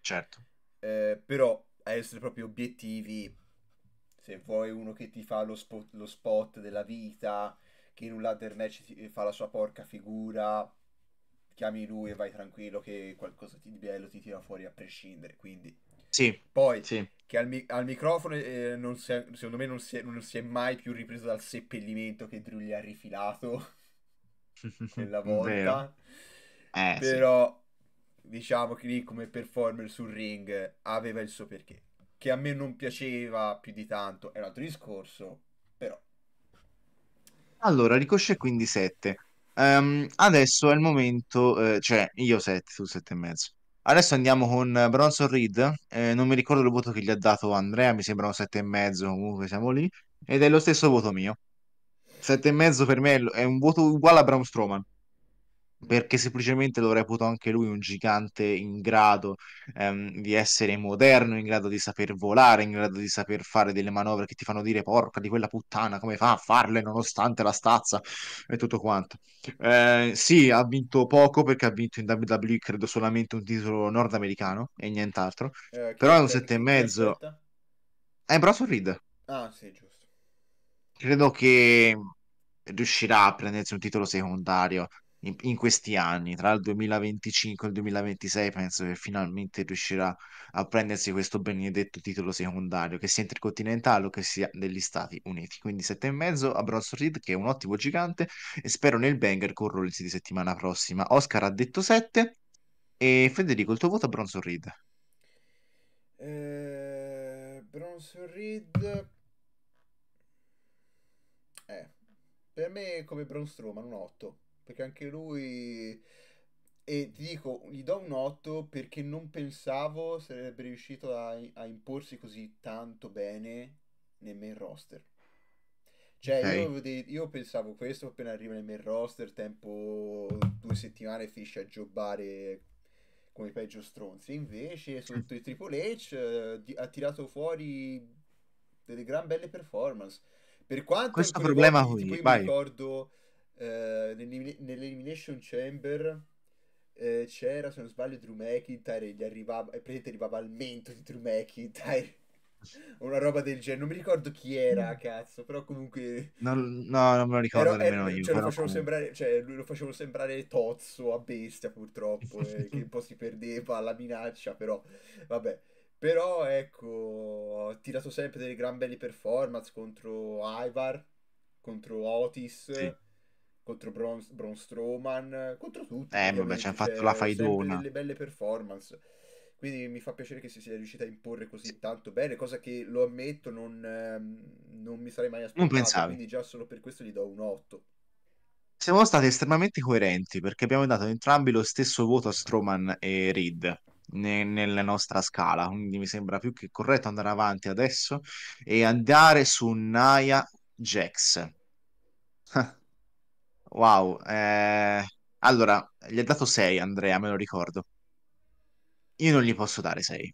Certo. Eh, però a essere proprio obiettivi se vuoi uno che ti fa lo spot, lo spot della vita, che in un ladder match eh, fa la sua porca figura, chiami lui e vai tranquillo che qualcosa di bello ti tira fuori a prescindere. Quindi. Sì. Poi sì. che al, mi- al microfono, eh, è, secondo me, non si, è, non si, è, mai più ripreso dal seppellimento che Drew gli ha rifilato quella volta. Eh, Però sì. diciamo che lì come performer sul ring aveva il suo perché che a me non piaceva più di tanto, è un altro discorso, però. Allora, Ricochet quindi 7. Um, ehm, adesso è il momento, eh, cioè io 7, tu 7 e mezzo. Adesso andiamo con Bronson Reed, eh, non mi ricordo il voto che gli ha dato Andrea, mi sembra un 7 e mezzo, comunque siamo lì, ed è lo stesso voto mio. 7 e mezzo per me è un voto uguale a Braun Strowman perché semplicemente lo reputo anche lui un gigante in grado ehm, di essere moderno, in grado di saper volare, in grado di saper fare delle manovre che ti fanno dire porca di quella puttana, come fa a farle nonostante la stazza e tutto quanto. Eh, sì, ha vinto poco perché ha vinto in WWE credo solamente un titolo nordamericano e nient'altro, eh, però è un 7,5. È mezzo. Eh, Ah, sì, giusto. Credo che riuscirà a prendersi un titolo secondario in, in, questi anni, tra il 2025 e il 2026, penso che finalmente riuscirà a prendersi questo benedetto titolo secondario, che sia intercontinentale o che sia negli Stati Uniti. Quindi sette e mezzo a Bronson Reed, che è un ottimo gigante, e spero nel banger con Rollins di settimana prossima. Oscar ha detto sette, e Federico, il tuo voto a Bronson Reed? Eh, Bronson Reed... Eh, per me è come Braun Strowman, un 8 perché anche lui e ti dico, gli do un 8 perché non pensavo sarebbe riuscito a, a imporsi così tanto bene nel main roster. Cioè, okay. io, io, pensavo questo appena arriva nel main roster, tempo due settimane finisce a giobbare come i peggio stronzi. Invece, sotto il Triple H uh, ha tirato fuori delle gran belle performance. Per quanto... Questo problema qui, tipo, io vai. mi ricordo eh, nell'Elimination Chamber eh, c'era, se non sbaglio, Drew McIntyre e gli arrivava, e praticamente arrivava al mento di Drew McIntyre. Una roba del genere, non mi ricordo chi era, mm. cazzo, però comunque... Non, no, non me lo ricordo però, eh, nemmeno io. Cioè, lo facevo sembrare, cioè, lui lo facevo sembrare tozzo, a bestia purtroppo, eh, che un po' si perdeva alla minaccia, però vabbè. Però ecco, ha tirato sempre delle gran belle performance contro Ivar, contro Otis. Sì contro Braun, Braun Strowman, contro tutti. Eh, vabbè, ci hanno fatto cioè, la faidona. Delle belle performance. Quindi mi fa piacere che si sia riuscita a imporre così tanto bene, cosa che lo ammetto non, ehm, non mi sarei mai aspettato. Non pensavi. Quindi già solo per questo gli do un 8. Siamo stati estremamente coerenti perché abbiamo dato entrambi lo stesso voto a Strowman e Reed nella nostra scala. Quindi mi sembra più che corretto andare avanti adesso e andare su Naya Jax. Ah, Wow. Eh... Allora, gli ha dato 6 Andrea, me lo ricordo. Io non gli posso dare 6.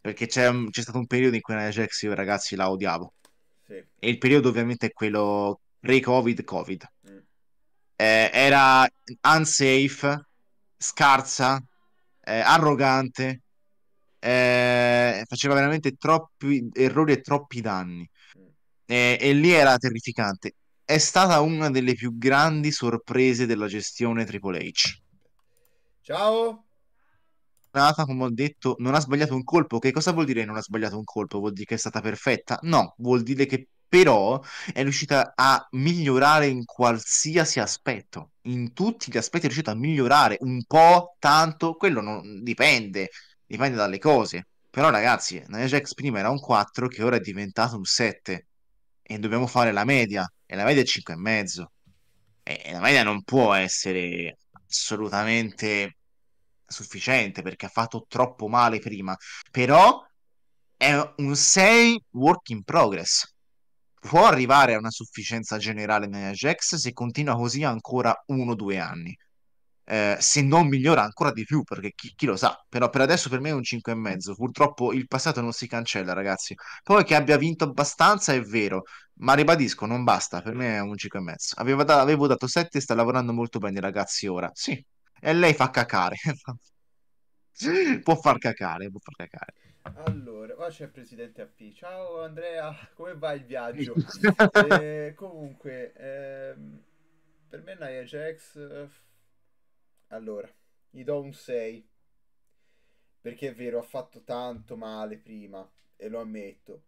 Perché c'è, c'è stato un periodo in cui Nia Jax io ragazzi la odiavo. Sì. E il periodo ovviamente è quello pre-Covid, Covid. Mm. Eh, era unsafe, scarsa, eh, arrogante, eh, faceva veramente troppi errori e troppi danni. Mm. Eh, e, lì era terrificante è stata una delle più grandi sorprese della gestione Triple H. Ciao! Nata, come ho detto, non ha sbagliato un colpo. Che cosa vuol dire non ha sbagliato un colpo? Vuol dire che è stata perfetta? No, vuol dire che però è riuscita a migliorare in qualsiasi aspetto. In tutti gli aspetti è riuscita a migliorare un po', tanto, quello non dipende, dipende dalle cose. Però ragazzi, Nia Jax prima era un 4 che ora è diventato un 7 e dobbiamo fare la media e la media è 5,5 e la media non può essere assolutamente sufficiente perché ha fatto troppo male prima però è un 6 work in progress può arrivare a una sufficienza generale nella Jax se continua così ancora 1-2 anni eh, se non migliora ancora di più, perché chi, chi, lo sa, però per adesso per me è un 5,5. Purtroppo il passato non si cancella, ragazzi. Poi che abbia vinto abbastanza è vero, ma ribadisco, non basta, per me è un 5,5. Avevo, da, avevo dato 7 sta lavorando molto bene, ragazzi, ora. Sì, e lei fa cacare. può far cacare, può far cacare. Allora, qua c'è il presidente AP. Ciao Andrea, come va il viaggio? eh, comunque, ehm, per me Nia Jax eh, allora, gli do un 6. Perché è vero, ha fatto tanto male prima, e lo ammetto.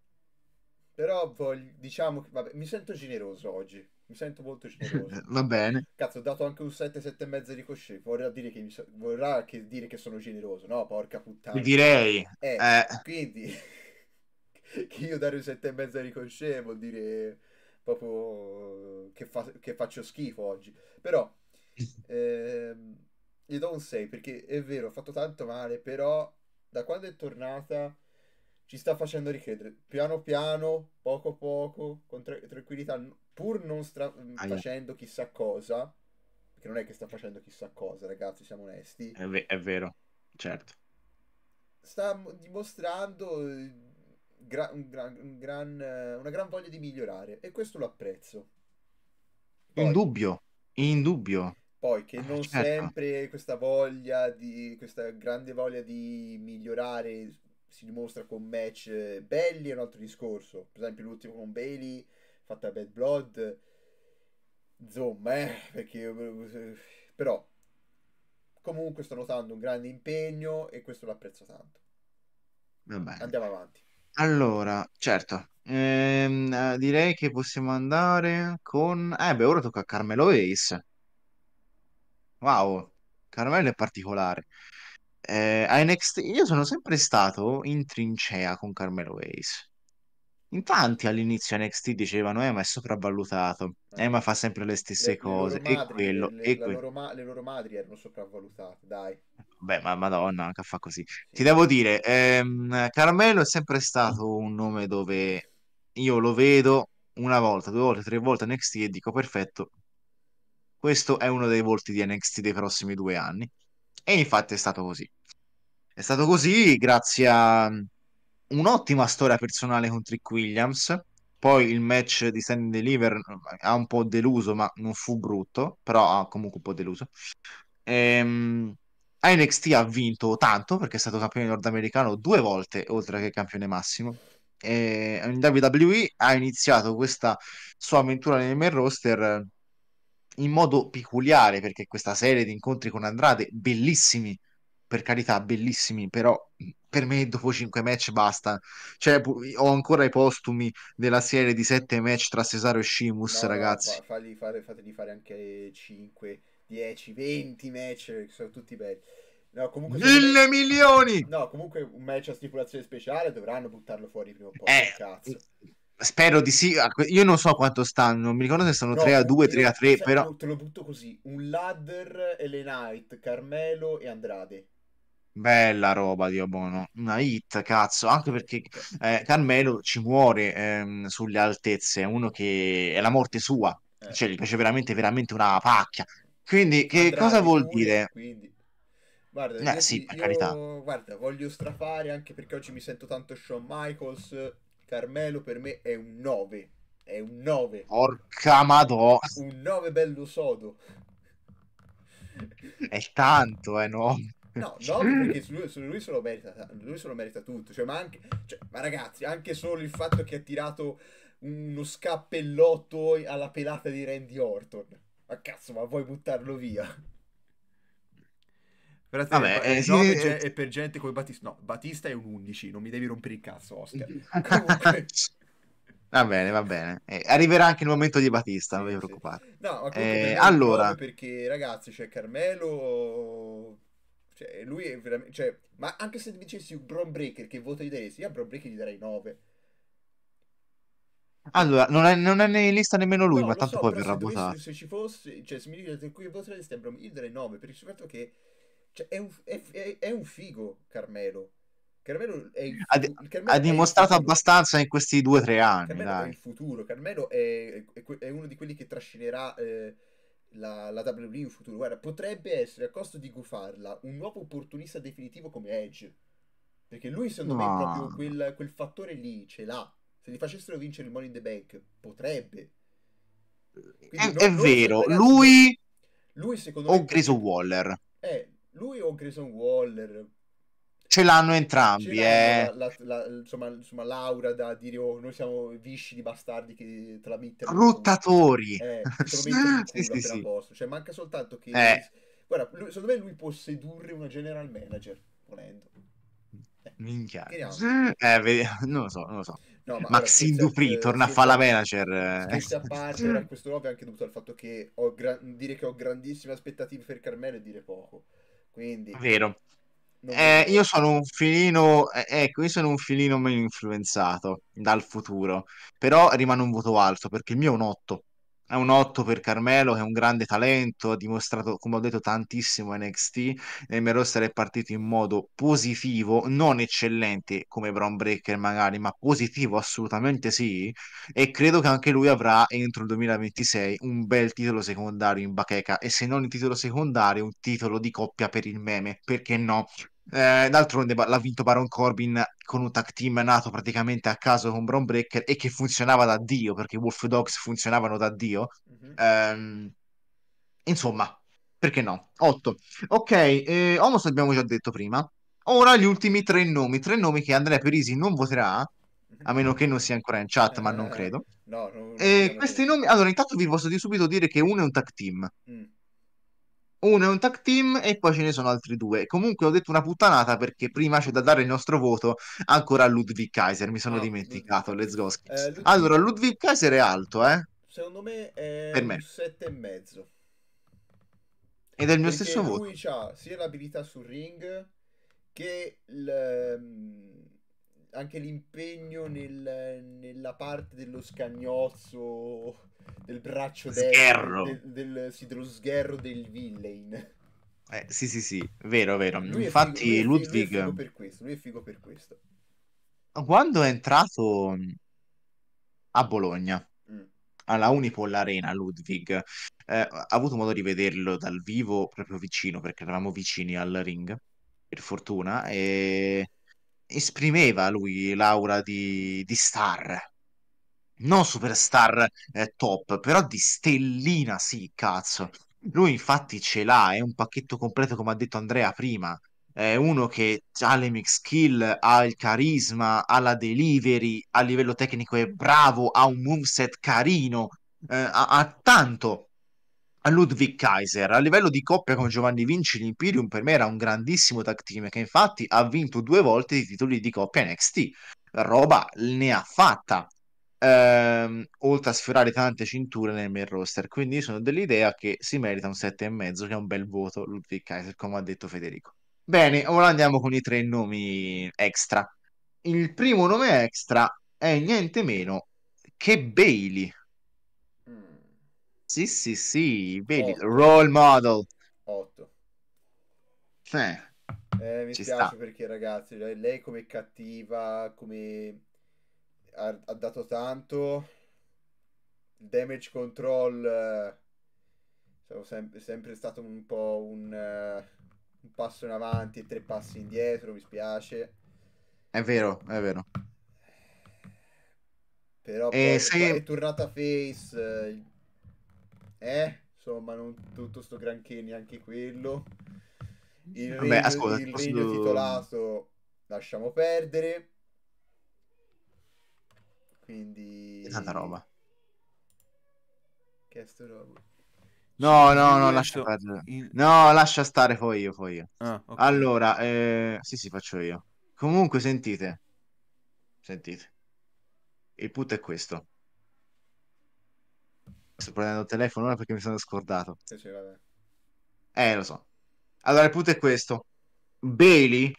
Però voglio, diciamo che, vabbè, mi sento generoso oggi. Mi sento molto generoso. Va bene. Cazzo, ho dato anche un 7, 75 di coscienza. Vorrà dire che, mi so... vorrà che dire che sono generoso, no? Porca puttana. Direi. Eh, eh. Quindi, che io dare un 7,5 di coscienza vuol dire proprio che, fa... che, faccio schifo oggi. Però, ehm, gli do un 6 perché è vero, ha fatto tanto male, però da quando è tornata ci sta facendo ricredere. Piano piano, poco poco, con tra- tranquillità, pur non stra- mm, facendo chissà cosa, perché non è che sta facendo chissà cosa, ragazzi, siamo onesti. È, ve- è vero, certo. Sta dimostrando eh, gra- un gran, un gran, eh, una gran voglia di migliorare e questo lo apprezzo. Poi, in dubbio. Poi che ah, non certo. sempre questa voglia di questa grande voglia di migliorare si dimostra con match eh, belli è un altro discorso. Per esempio l'ultimo con Bailey fatta a Bad Blood insomma, eh, perché eh, però comunque sto notando un grande impegno e questo lo apprezzo tanto. Vabbè. Andiamo avanti. Allora, certo, ehm, eh, direi che possiamo andare con... Eh beh, ora tocca a Carmelo Ace wow, Carmelo è particolare. Eh, a NXT io sono sempre stato in trincea con Carmelo Ace. In tanti all'inizio NXT dicevano, eh, ma è sopravvalutato, eh, ma fa sempre le stesse le, cose, le e madri, quello, le, e quello. Loro ma- le loro madri erano sopravvalutate, dai. Beh, ma madonna, che fa così. Sì. Ti devo dire, ehm, Carmelo è sempre stato un nome dove io lo vedo una volta, due volte, tre volte NXT e dico, perfetto, questo è uno dei volti di NXT dei prossimi due anni. E infatti è stato così. È stato così grazie a un'ottima storia personale con Trick Williams. Poi il match di Stand and Deliver eh, ha un po' deluso, ma non fu brutto, però ha comunque un po' deluso. Ehm, NXT ha vinto tanto perché è stato campione nordamericano due volte, oltre che campione massimo. E in WWE ha iniziato questa sua avventura nel main roster in modo peculiare perché questa serie di incontri con Andrade, bellissimi, per carità, bellissimi, però per me dopo 5 match basta. Cioè, ho ancora i postumi della serie di 7 match tra Cesaro e Shimus, no, ragazzi. No, fagli fare, fateli fare anche 5, 10, 20 match, sono tutti belli. No, comunque, Mille se... milioni! No, comunque un match a stipulazione speciale dovranno buttarlo fuori prima o poi. Eh, cazzo. Eh, Spero di sì. Io non so quanto stanno. Non mi ricordo se sono no, 3 a 2, 3 a 3. Cioè, però... Te lo butto così: un ladder, Ele Knight, Carmelo e Andrade. Bella roba, Dio buono. Una hit, cazzo. Anche perché eh, Carmelo ci muore ehm, sulle altezze. È uno che è la morte sua. Eh. Cioè, gli piace veramente, veramente una pacchia. Quindi, che Andrade cosa vuol pure, dire? Quindi... Guarda, eh, sì, per io, carità. guarda, voglio strafare anche perché oggi mi sento tanto Shawn Michaels Carmelo per me è un 9. È un 9. Porca madò. Un 9 bello sodo. È tanto, eh no? No, no, perché su lui, su lui, se lo merita, lui se lo merita tutto. Cioè, ma, anche, cioè, ma ragazzi, anche solo il fatto che ha tirato uno scappellotto alla pelata di Randy Orton. Ma cazzo, ma vuoi buttarlo via? Frate, Vabbè, eh, eh sì, eh, è per gente come Batista. No, Batista è un 11, non mi devi rompere il cazzo, Oscar. va bene, va bene. Eh, arriverà anche il momento di Batista, non vi sì, preoccupate. Sì. No, eh, allora... Perché ragazzi, c'è cioè, Carmelo... Cioè, lui è veramente... Cioè, ma anche se dicessi Bron Breaker che voto gli daresti, io a Bron Breaker gli darei 9. Allora, non è, non è in lista nemmeno lui, no, ma tanto so, poi verrà votato. Se, se ci fosse, cioè, se mi dite qui votereste a darei 9, perché il fatto che cioè, è, un, è, è, è un figo Carmelo. Carmelo è il, ha, Carmelo ha dimostrato abbastanza in questi due o tre anni. Carmelo dai. è il futuro. Carmelo è, è uno di quelli che trascinerà eh, la, la WWE in futuro. Guarda, potrebbe essere a costo di gufarla un nuovo opportunista definitivo come Edge. Perché lui, secondo no. me, proprio quel, quel, fattore lì ce l'ha. Se gli facessero vincere il Money in the Bank, potrebbe. Quindi è, è vero, lui. Lui, secondo o me. Grayson Waller. Eh, lui o Grayson Waller? Ce l'hanno entrambi, Ce l'hanno, eh. la, la, la, insomma, insomma, l'aura da dire, oh, noi siamo visci di bastardi che te la mettono. Ruttatori! Eh, te lo sì, sì, sì. Posto. Cioè, manca soltanto che... Eh. Guarda, lui, secondo me lui può sedurre una general manager, volendo. Eh, Minchia. Eh, vediamo. non lo so, non lo so. No, ma Maxine allora, Dupri eh, torna a fare la manager. Questa eh. parte era questo nome anche dovuto al fatto che ho gra- dire che ho grandissime aspettative per Carmelo e dire poco. Quindi... Vero. Eh, io sono un filino, eh, ecco, io sono un filino meno influenzato dal futuro, però rimane un voto alto perché il mio è un 8 è un 8 per Carmelo, che è un grande talento, ha dimostrato, come ho detto, tantissimo NXT. Nel mio roster è partito in modo positivo, non eccellente come Brown Breaker magari, ma positivo assolutamente sì. E credo che anche lui avrà entro il 2026 un bel titolo secondario in bacheca. E se non il titolo secondario, un titolo di coppia per il meme, perché no? Eh, d'altronde l'ha vinto Baron Corbin con un tag team nato praticamente a caso con Bron Breaker e che funzionava da Dio perché i Wolf Dogs funzionavano da Dio. Mm-hmm. Eh, insomma, perché no? 8. Ok, eh, Omos abbiamo già detto prima. Ora gli ultimi tre nomi, tre nomi che Andrea Perisi non voterà, a meno che non sia ancora in chat, ma non eh, credo. No, non, non eh, questi nomi, allora intanto vi posso subito dire che uno è un tag team. Mm uno è un tag team e poi ce ne sono altri due. Comunque ho detto una puttanata perché prima c'è da dare il nostro voto ancora a Ludwig Kaiser, mi sono oh, dimenticato, let's go. Eh, Ludwig... Allora, Ludwig Kaiser è alto, eh? Secondo me è per me. 7,5. Ed è il mio perché stesso voto. Lui ha sia l'abilità sul ring che il ehm, anche l'impegno nel, nella parte dello scagnozzo, del braccio sgherro. destro, del, del, sì, dello sgherro del villain. Eh, sì, sì, sì, vero, vero. Lui Infatti, figo, lui Ludwig. è, figo per questo, lui è figo per questo. Quando è entrato mm, a Bologna, mm. alla Unipol Arena, Ludwig, eh, ho avuto modo di vederlo dal vivo proprio vicino, perché eravamo vicini al ring, per fortuna, e esprimeva lui l'aura di, di star. Non superstar eh, top, però di stellina, sì, cazzo. Lui infatti ce l'ha, è un pacchetto completo come ha detto Andrea prima. È uno che ha le mix skill, ha il carisma, ha la delivery, a livello tecnico è bravo, ha un moveset carino, eh, ha, ha tanto a Ludwig Kaiser. A livello di coppia con Giovanni Vinci, l'Imperium per me era un grandissimo tag team che infatti ha vinto due volte i titoli di coppia NXT. Roba ne ha fatta, ehm, oltre a sfiorare tante cinture nel main roster. Quindi sono dell'idea che si merita un 7,5, che è un bel voto Ludwig Kaiser, come ha detto Federico. Bene, ora andiamo con i tre nomi extra. Il primo nome extra è niente meno che Bailey sì, sì, sì, vedi, Otto. role model. 8. Eh. Eh, mi piace sta. perché ragazzi, lei come cattiva, come ha, ha dato tanto, damage control eh, sono sempre, sempre stato un po' un, uh, un passo in avanti e tre passi indietro, mi spiace. È vero, è vero. Però eh, poi se... è tornata face, eh, eh, insomma, non tutto sto granché neanche quello. Il Vabbè, regno, ascolta, il posso... regno titolato lasciamo perdere. Quindi... È tanta roba. Che è sto roba? No, no, no, lascia perdere. No, lascia stare, poi io, poi io. Ah, okay. Allora, eh... sì, sì, faccio io. Comunque, sentite. Sentite. Il punto è questo. Sto prendendo il telefono ora perché mi sono scordato. Sì, sì, eh, lo so. Allora, il punto è questo. Bailey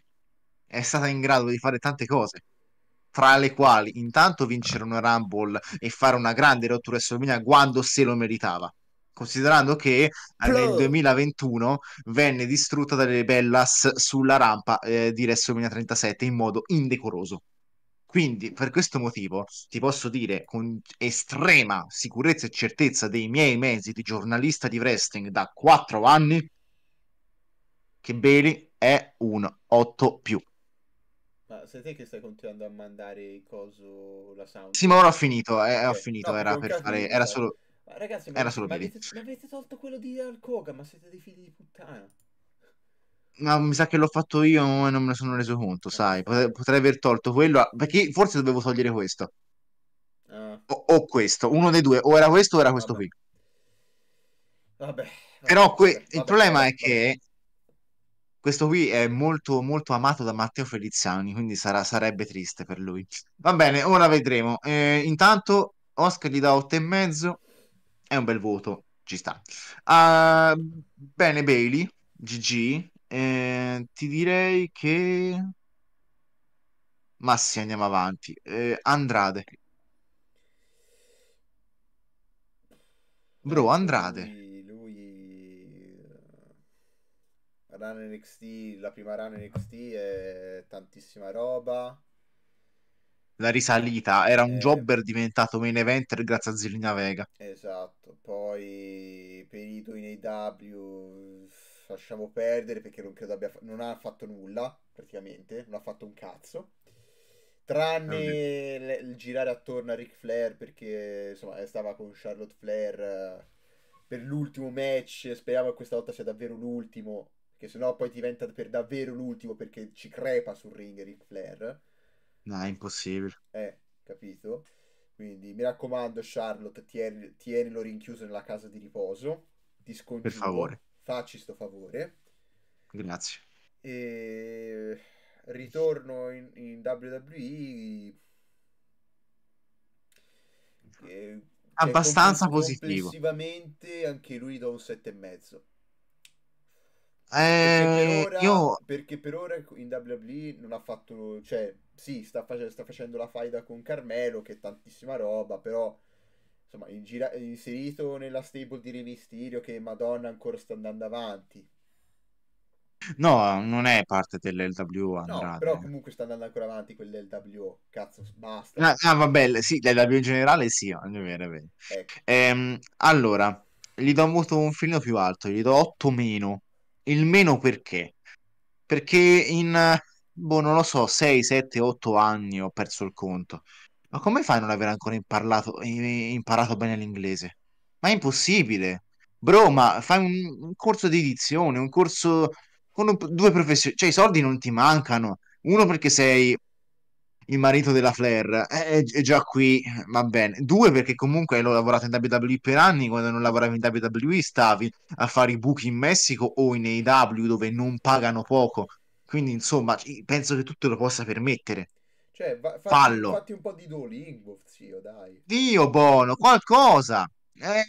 è stata in grado di fare tante cose, tra le quali intanto vincere una Rumble e fare una grande rottura di WrestleMania quando se lo meritava, considerando che Bro. nel 2021 venne distrutta dalle Bellas sulla rampa eh, di WrestleMania 37 in modo indecoroso. Quindi, per questo motivo, ti posso dire con estrema sicurezza e certezza dei miei mezzi di giornalista di wrestling da 4 anni che Bailey è un 8 più. Ma sei te che stai continuando a mandare il coso la sound? Sì, ma ora ho finito, eh, okay. ho finito, no, era per fare, era solo ma ragazzi, ma, solo ma avete, ma avete tolto quello di Hulk Hogan, ma siete dei figli di puttana ma mi sa che l'ho fatto io e non me ne sono reso conto, sai. Potrei, potrei aver tolto quello, perché forse dovevo togliere questo. Uh. O, o, questo, uno dei due, o era questo o era questo vabbè. qui. Vabbè. vabbè Però que... vabbè, il problema è che questo qui è molto, molto amato da Matteo Feliziani, quindi sarà, sarebbe triste per lui. Va bene, ora vedremo. Eh, intanto Oscar gli dà mezzo, è un bel voto, ci sta. Uh, bene, Bailey, GG, eh, ti direi che... Ma sì, andiamo avanti. Eh, Andrade. Bro, eh, Andrade. Lui, lui... Eh, run NXT, la prima run NXT è tantissima roba. La risalita, era un eh... jobber diventato main eventer grazie a Zelina Vega. Esatto, poi perito in AW, lasciamo perdere perché non credo abbia... non ha fatto nulla, praticamente, non ha fatto un cazzo. Tranne il, il girare attorno a Ric Flair perché insomma stava con Charlotte Flair eh, per l'ultimo match, speriamo che questa volta sia davvero l'ultimo, perché sennò poi diventa per davvero l'ultimo perché ci crepa sul ring Ric Flair. No, è impossibile. Eh, capito? Quindi mi raccomando Charlotte, tienilo rinchiuso nella casa di riposo. Ti Per favore facci sto favore. Grazie. E ritorno in, in WWE. E, Abbastanza cioè, positivo. Complessivamente anche lui da un 7,5. Eh, perché, io... perché per ora in WWE non ha fatto, cioè, sì, sta, face- sta facendo la faida con Carmelo, che è tantissima roba, però insomma, gira- inserito nella stable di Remisterio che Madonna ancora sta andando avanti. No, non è parte dell'LWO Andrade. No, però comunque sta andando ancora avanti quell'LWO, cazzo, basta. Ah, ah vabbè, sì, l'LWO in generale sì, è vero, è vero. Ecco. Ehm, allora, gli do un voto un filino più alto, gli do 8 meno. Il meno perché? Perché in, boh, non lo so, 6, 7, 8 anni ho perso il conto. Ma come fai a non aver ancora imparato, imparato bene l'inglese? Ma è impossibile. Bro, ma fai un, un corso di edizione, un corso con un, due professioni. Cioè, i soldi non ti mancano. Uno perché sei il marito della Flair è, è, già qui, va bene. Due, perché comunque l'ho lavorato in WWE per anni, quando non lavoravi in WWE stavi a fare i buchi in Messico o in AW dove non pagano poco. Quindi, insomma, penso che tu te lo possa permettere. Cioè, va, fatti, fallo. Fatti un po' di Duolingo, zio, dai. Dio buono, qualcosa. Eh,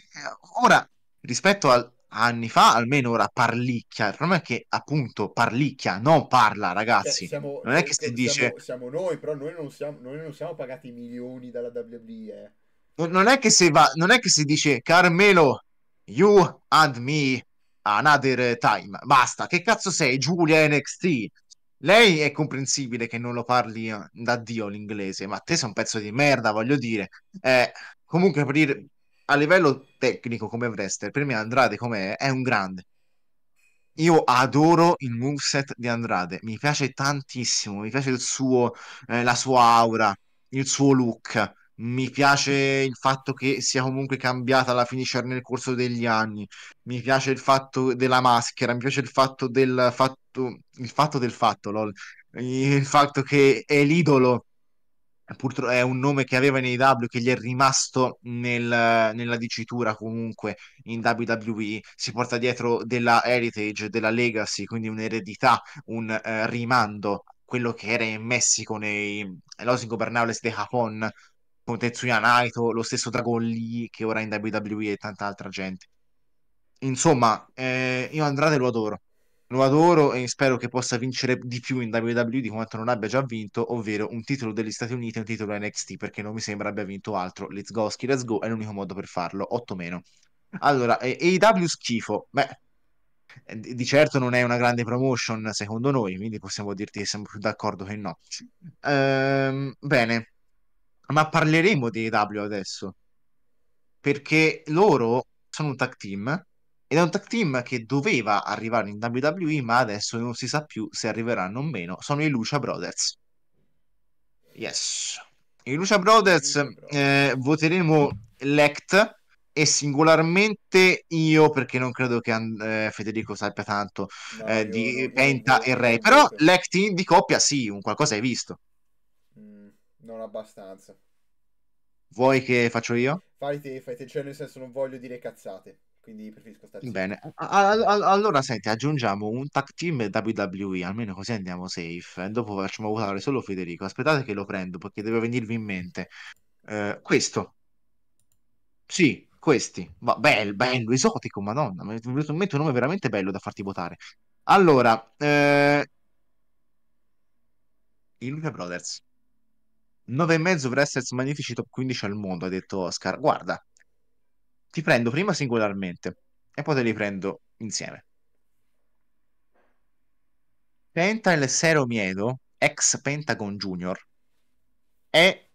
ora, rispetto a anni fa, almeno ora parlicchia. Il problema è che, appunto, parlicchia, non parla, eh, ragazzi. Cioè, siamo, non è che eh, si eh, siamo, dice... Siamo noi, però noi non siamo, noi non siamo pagati milioni dalla WWE, eh. non, è, che se va, non è che si dice Carmelo, you and me another time. Basta, che cazzo sei? Giulia NXT lei è comprensibile che non lo parli eh, da Dio l'inglese, ma te sei un pezzo di merda, voglio dire. Eh, comunque, per, a livello tecnico come wrestler, per me Andrade com'è, è un grande. Io adoro il moveset di Andrade, mi piace tantissimo, mi piace suo, eh, la sua aura, il suo look, mi piace il fatto che sia comunque cambiata la finisher nel corso degli anni, mi piace il fatto della maschera, mi piace il fatto del, fatto fatto, il fatto del fatto, lol, il fatto che è l'idolo, purtroppo è un nome che aveva nei W, che gli è rimasto nel, nella dicitura comunque in WWE, si porta dietro della heritage, della legacy, quindi un'eredità, un eh, rimando, quello che era in Messico nei Los Ingobernables de Japón, con Tetsuya Naito, lo stesso Dragon Lee che ora è in WWE e tanta altra gente. Insomma, eh, io Andrade lo adoro lo adoro e spero che possa vincere di più in WWE di quanto non abbia già vinto, ovvero un titolo degli Stati Uniti e un titolo NXT, perché non mi sembra abbia vinto altro. Let's go, ski, let's go, è l'unico modo per farlo, 8 meno. Allora, AEW schifo, beh, eh, di certo non è una grande promotion secondo noi, quindi possiamo dirti che siamo più d'accordo che no. Ehm, bene, ma parleremo di AEW adesso, perché loro sono un tag team ed è un tag team che doveva arrivare in WWE, ma adesso non si sa più se arriveranno o meno. Sono i Lucia Brothers. Yes. I Lucia Brothers eh, voteremo l'ECT e singolarmente io, perché non credo che eh, Federico sappia tanto no, eh, di non Penta non e Re, però l'ECT di coppia sì, un qualcosa hai visto. Mm, non abbastanza. Vuoi che faccio io? Fai te, fai te, cioè nel senso non voglio dire cazzate. Quindi preferisco stare Bene, a- a- allora senti, aggiungiamo un tag team WWE, almeno così andiamo safe. Eh, dopo facciamo votare solo Federico. Aspettate che lo prendo perché deve venirvi in mente. Eh, questo. Sì, questi. Va- bello, bello, esotico, madonna. Mi è venuto in mente un nome veramente bello da farti votare. Allora, eh... i Luca Brothers. 9,5 wrestlers magnifici top 15 al mondo, ha detto Oscar. Guarda, ti prendo prima singolarmente e poi te li prendo insieme. Penta Sero Miedo, ex Pentagon Junior, è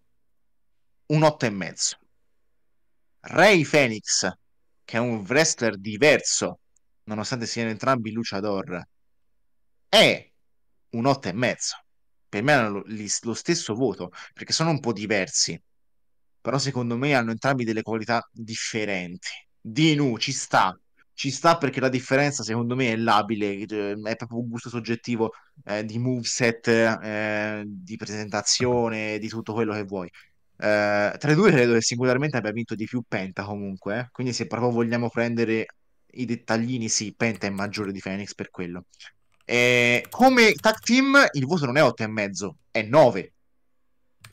un otto e mezzo. Ray Phoenix, che è un wrestler diverso, nonostante siano entrambi luchador, è un otto e mezzo. Per me hanno lo stesso voto, perché sono un po' diversi però secondo me hanno entrambi delle qualità differenti. Dinu ci sta, ci sta perché la differenza secondo me è labile, eh, è proprio un gusto soggettivo eh, di moveset, eh, di presentazione, di tutto quello che vuoi. Eh, tra i due credo che singolarmente abbia vinto di più Penta comunque, eh. quindi se proprio vogliamo prendere i dettaglini, sì, Penta è maggiore di Phoenix per quello. Eh, come tag team il voto non è 8 e mezzo, è 9,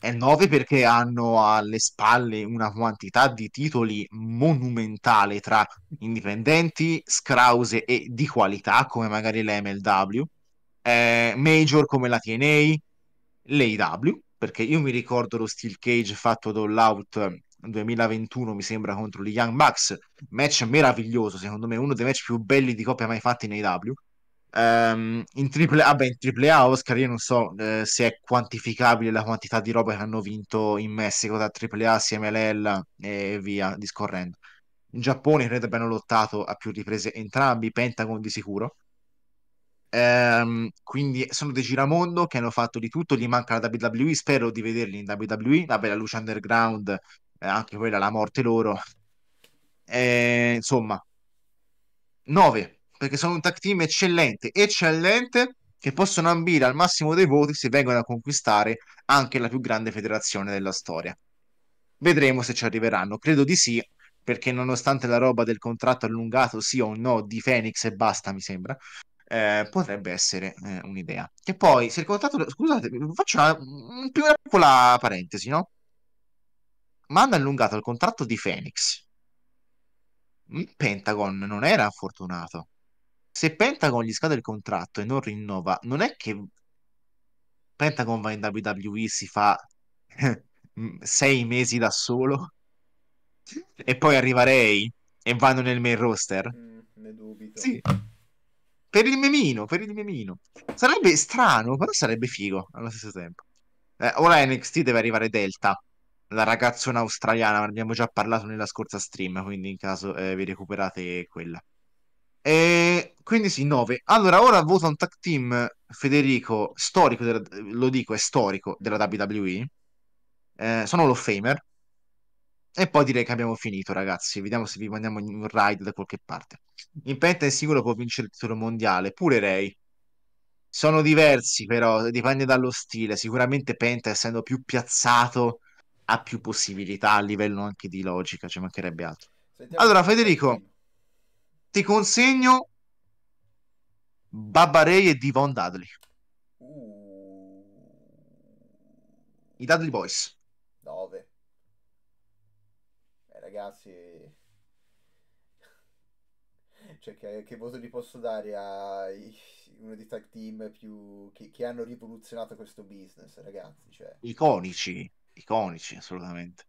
è 9 perché hanno alle spalle una quantità di titoli monumentale tra indipendenti, scrause e di qualità come magari la MLW, eh, major come la TNA, l'AW, perché io mi ricordo lo Steel Cage fatto da All Out 2021 mi sembra contro gli Young Bucks match meraviglioso secondo me uno dei match più belli di coppia mai fatti in AW. Um, in triple A, beh, in triple A Oscar, io non so eh, se è quantificabile la quantità di roba che hanno vinto in Messico da triple A assieme a Lella e via discorrendo. In Giappone credo abbiano lottato a più riprese entrambi, Pentagon di sicuro. Um, quindi sono dei giramondo che hanno fatto di tutto. Gli manca la WWE. Spero di vederli in WWE. Vabbè, la luce underground, eh, anche quella, la morte loro. Eh, insomma, 9 perché sono un tag team eccellente, eccellente, che possono ambire al massimo dei voti se vengono a conquistare anche la più grande federazione della storia. Vedremo se ci arriveranno, credo di sì, perché nonostante la roba del contratto allungato sia o no di Phoenix e basta, mi sembra, eh, potrebbe essere eh, un'idea. Che poi, se il contratto... Scusate, faccio una, una piccola parentesi, no? Ma hanno allungato il contratto di Phoenix. Mm, Pentagon non era fortunato se Pentagon gli scade il contratto e non rinnova, non è che Pentagon va in WWE, si fa mm, sei mesi da solo e poi arriva Ray e vanno nel main roster. Mm, ne dubito. Sì. Per il memino, per il memino. Sarebbe strano, però sarebbe figo allo stesso tempo. Eh, ora NXT deve arrivare Delta, la ragazzona australiana, ne abbiamo già parlato nella scorsa stream, quindi in caso eh, vi recuperate quella. E quindi sì, 9. Allora, ora voto un tag team Federico, storico, della, lo dico, è storico della WWE. Eh, sono lo Famer. E poi direi che abbiamo finito, ragazzi. Vediamo se vi mandiamo un ride da qualche parte. In Penta è sicuro può vincere il titolo mondiale, pure Ray. Sono diversi, però, dipende dallo stile. Sicuramente Penta, essendo più piazzato, ha più possibilità a livello anche di logica, ci mancherebbe altro. Sentiamo allora, Federico, ti consegno Baba Ray e Divon Dudley. Uh. I Dudley Boys. 9. Eh, ragazzi... Cioè, che, che, voto gli posso dare a uno dei tag team più... che, che hanno rivoluzionato questo business, ragazzi? Cioè... Iconici, iconici, assolutamente.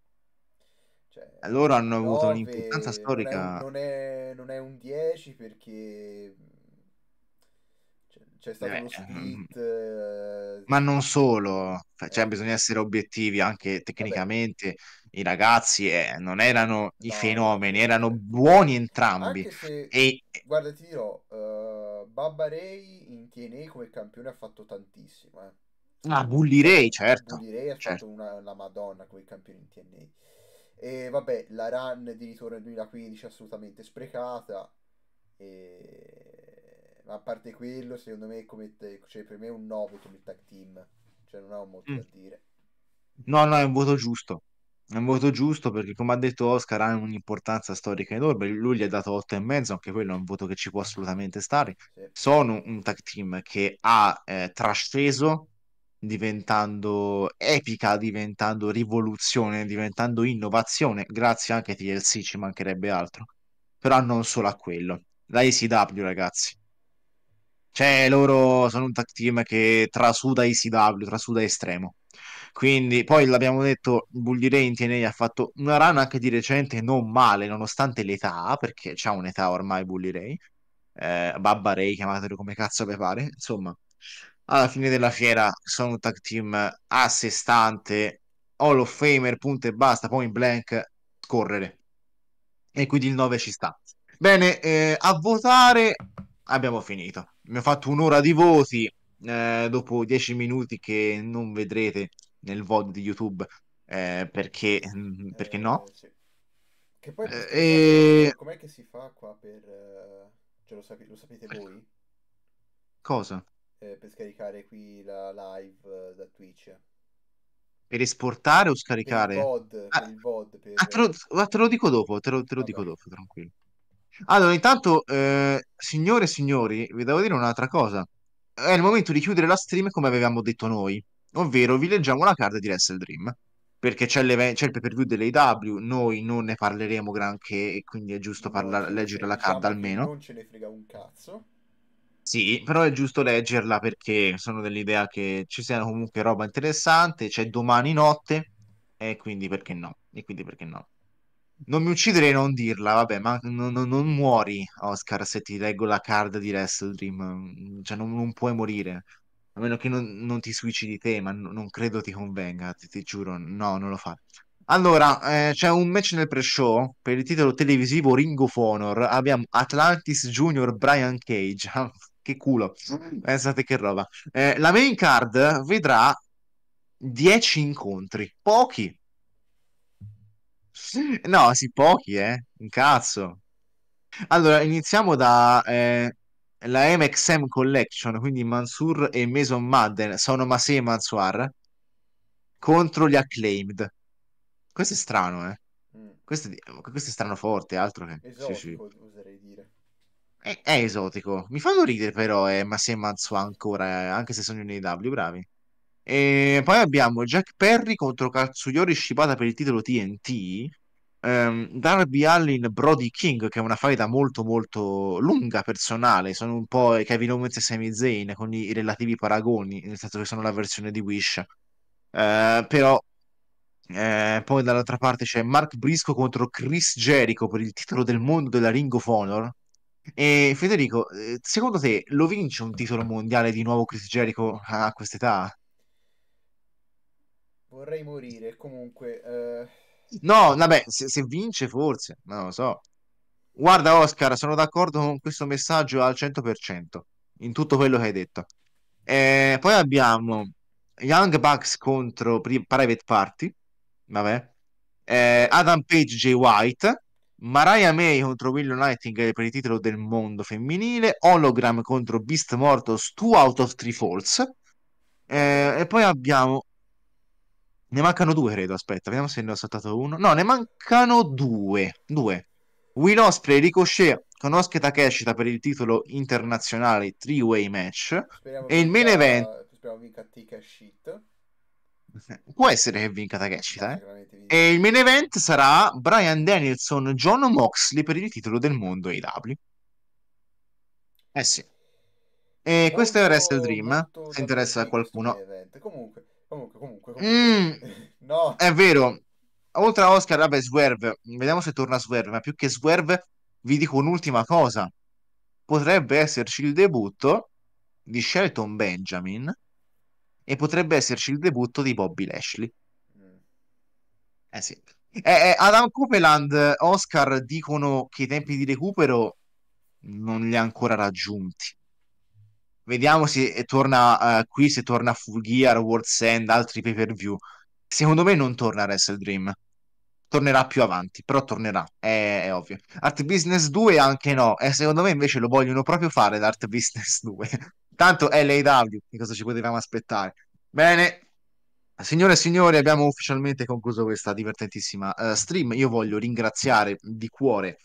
Cioè, loro hanno avuto un'importanza storica. Non è, non è, un 10 perché c'è stato eh, uno ehm, split. Mm. Eh... Ma non solo, cioè, eh. bisogna essere obiettivi anche tecnicamente. I ragazzi eh, non erano no. i fenomeni, erano eh. buoni entrambi. Se, e... Guarda, ti dirò, uh, eh, Babba Ray in TNA come campione ha fatto tantissimo. Ah, Bully Ray, certo. Bully Ray ha certo. fatto una, una madonna come campione in TNA. E vabbè, la run di ritorno nel 2015 assolutamente sprecata. E a parte quello, secondo me, come te, cioè, per me è un no voto per tag team. Cioè, non ho molto mm. da dire. No, no, è un voto giusto. È un voto giusto perché, come ha detto Oscar, ha un'importanza storica enorme. Lui gli ha dato 8,5, anche quello è un voto che ci può assolutamente stare. Sì. Sono un tag team che ha eh, trasceso diventando epica, diventando rivoluzione, diventando innovazione, grazie anche a TLC, ci mancherebbe altro. Però non solo a quello. La ECW, ragazzi, cioè, loro sono un tag team che trasuda ICW, trasuda estremo. Quindi, poi l'abbiamo detto, Bully Ray in TNA ha fatto una run anche di recente non male, nonostante l'età, perché c'ha un'età ormai Bully Ray. Eh, Babba Ray, chiamatelo come cazzo vi pare. Insomma, alla fine della fiera sono un tag team a sé stante, Hall of Famer, punto e basta, poi in blank, correre. E quindi il 9 ci sta. Bene, eh, a votare abbiamo finito. Mi Abbiamo fatto un'ora di voti. Eh, dopo dieci minuti che non vedrete nel VOD di YouTube eh, perché, mm, perché no. Eh, sì. Che poi eh, cioè, com'è che si fa qua per... Eh, cioè, lo, sap- lo sapete voi? Cosa? Eh, per scaricare qui la live da Twitch. Per esportare o scaricare? Per il VOD. ah, per... Ah, te, lo, ah, te, lo, dico dopo, te lo, te lo dico dopo, tranquillo. Allora, intanto, eh, signore e signori, vi devo dire un'altra cosa. È il momento di chiudere la stream come avevamo detto noi, ovvero vi leggiamo la carta di Wrestle Dream, perché c'è, c'è il pay-per-view dell'AW, noi non ne parleremo granché, e quindi è giusto parla- leggere la card almeno. Non ce ne frega un cazzo. Sì, però è giusto leggerla perché sono dell'idea che ci sia comunque roba interessante, c'è domani notte, e quindi perché no? E quindi perché no? Non mi uccidere e non dirla, vabbè, ma non, non, non muori, Oscar, se ti leggo la card di Wrestle Dream. Mm, cioè, non, non puoi morire. A meno che non, ti suicidi te, ma non credo ti convenga, ti, ti giuro. No, non lo fa. Allora, eh, c'è un match nel pre-show per il titolo televisivo Ring of Honor. Abbiamo Atlantis Junior Brian Cage. che culo, pensate che roba. Eh, la main card vedrà 10 incontri, pochi, No, sì, pochi, eh. Un cazzo. Allora, iniziamo da eh, la MXM Collection, quindi Mansur e Mason Madden, sono Masé e Mansur, contro gli Acclaimed. Questo è strano, eh. Mm. Questo, è, questo è strano forte, altro che... Esotico, sì, sì. oserei dire. È, è, esotico. Mi fanno ridere però eh, Masé e Mansur ancora, eh, anche se sono in AW, bravi. E poi abbiamo Jack Perry contro Katsuyori Shibata per il titolo TNT. Um, ehm, Darby Allin Brody King, che è una faida molto molto lunga, personale. Sono un po' Kevin Owens e Sami Zayn con i, relativi paragoni, nel senso che sono la versione di Wish. Uh, però eh, poi dall'altra parte c'è Mark Brisco contro Chris Jericho per il titolo del mondo della Ring of Honor. E Federico, eh, secondo te lo vince un titolo mondiale di nuovo Chris Jericho a quest'età? Vorrei morire, comunque... Eh... No, vabbè, se, se, vince forse, ma non lo so. Guarda Oscar, sono d'accordo con questo messaggio al 100%, in tutto quello che hai detto. Eh, poi abbiamo Young Bucks contro Private Party, vabbè. Eh, Adam Page, J. White, Mariah May contro Willow Nightingale per il titolo del mondo femminile, Hologram contro Beast Mortos 2 out of 3 falls. Eh, e poi abbiamo ne mancano due, credo. Aspetta, vediamo se ne ho saltato uno. No, ne mancano due. Due. Will Osprey e Ricochet con Osketa Takeshita per il titolo internazionale three way match. Speriamo e il main event... Speriamo vinca Takeshita. Eh, può essere che vinca Takeshita. Eh? E il main event sarà Brian Danielson, John Moxley per il titolo del mondo AW. Eh sì. E molto, questo è Wrestle Dream, se interessa a qualcuno. Comunque, Comunque, comunque. comunque. Mm, no. È vero. Oltre a Oscar, vabbè, Swerve. Vediamo se torna Swerve. Ma più che Swerve, vi dico un'ultima cosa. Potrebbe esserci il debutto di Shelton Benjamin e potrebbe esserci il debutto di Bobby Lashley. Mm. Eh sì. Eh, eh, Adam Copeland, Oscar dicono che i tempi di recupero non li ha ancora raggiunti. Vediamo se torna uh, qui, se torna Full Gear, World's End, altri pay per view. Secondo me non torna Wrestle Dream. Tornerà più avanti, però tornerà, è, è ovvio. Art Business 2 anche no, e secondo me invece lo vogliono proprio fare l'Art Business 2. Tanto è l'AW, che cosa ci potevamo aspettare? Bene, Signore e signori, abbiamo ufficialmente concluso questa divertentissima uh, stream. Io voglio ringraziare di cuore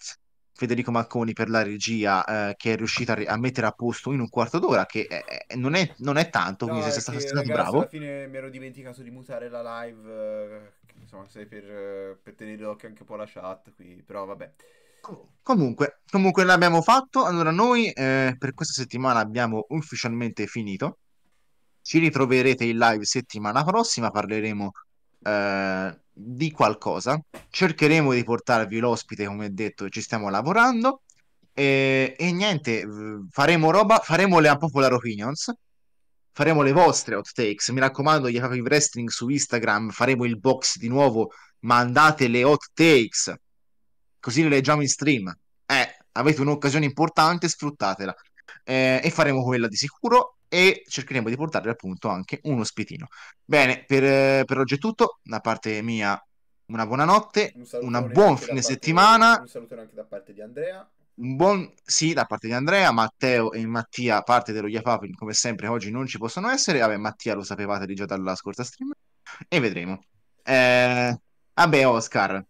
Federico Macconi per la regia eh, che è riuscita a, mettere a posto in un quarto d'ora che è, non, è, non, è, tanto no, quindi sei stato ragazzi, bravo alla fine mi ero dimenticato di mutare la live eh, insomma sei per, eh, per tenere d'occhio anche un po' la chat qui però vabbè comunque, comunque l'abbiamo fatto allora noi eh, per questa settimana abbiamo ufficialmente finito ci ritroverete in live settimana prossima parleremo eh, di qualcosa. Cercheremo di portarvi l'ospite, come detto, ci stiamo lavorando. E, e niente, faremo roba, faremo le unpopular opinions, faremo le vostre hot takes. Mi raccomando, gli Happy Wrestling su Instagram, faremo il box di nuovo, mandate le hot takes, così le leggiamo in stream. Eh, avete un'occasione importante, sfruttatela eh, e faremo quella di sicuro e cercheremo di portarvi appunto anche un ospitino. Bene, per, eh, per oggi è tutto, da parte mia una buonanotte, un una buon fine settimana. Di, un saluto anche da parte di Andrea. Un buon sì da parte di Andrea, Matteo e Mattia, parte dello Yapapin, come sempre oggi non ci possono essere. Vabbè, Mattia lo sapevate già dalla scorsa stream e vedremo. Eh, vabbè, Oscar,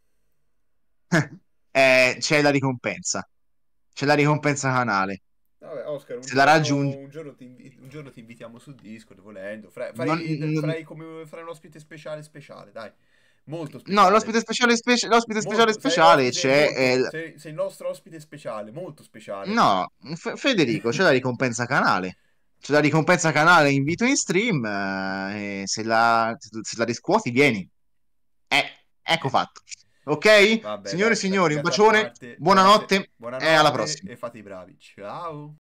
eh, c'è la ricompensa. C'è la ricompensa canale. Vabbè, Oscar, un, se giorno, la raggiungi... un, giorno ti, invito, un giorno ti invitiamo su Discord volendo. Fra, farei, non, farei, come, farei un ospite speciale speciale, dai. Molto speciale. No, l'ospite speciale, speci- l'ospite molto, speciale, speciale c'è. Cioè, eh, sei, sei, il nostro ospite speciale, molto speciale. No, F- Federico, c'è la ricompensa canale. C'è la ricompensa canale, invito in stream. Eh, se, la, se la riscuoti, vieni. Eh, ecco fatto. Ok? Vabbè, Signore e signori, un bacione, parte, buonanotte, buonanotte, e alla prossima. E fate i bravi. Ciao.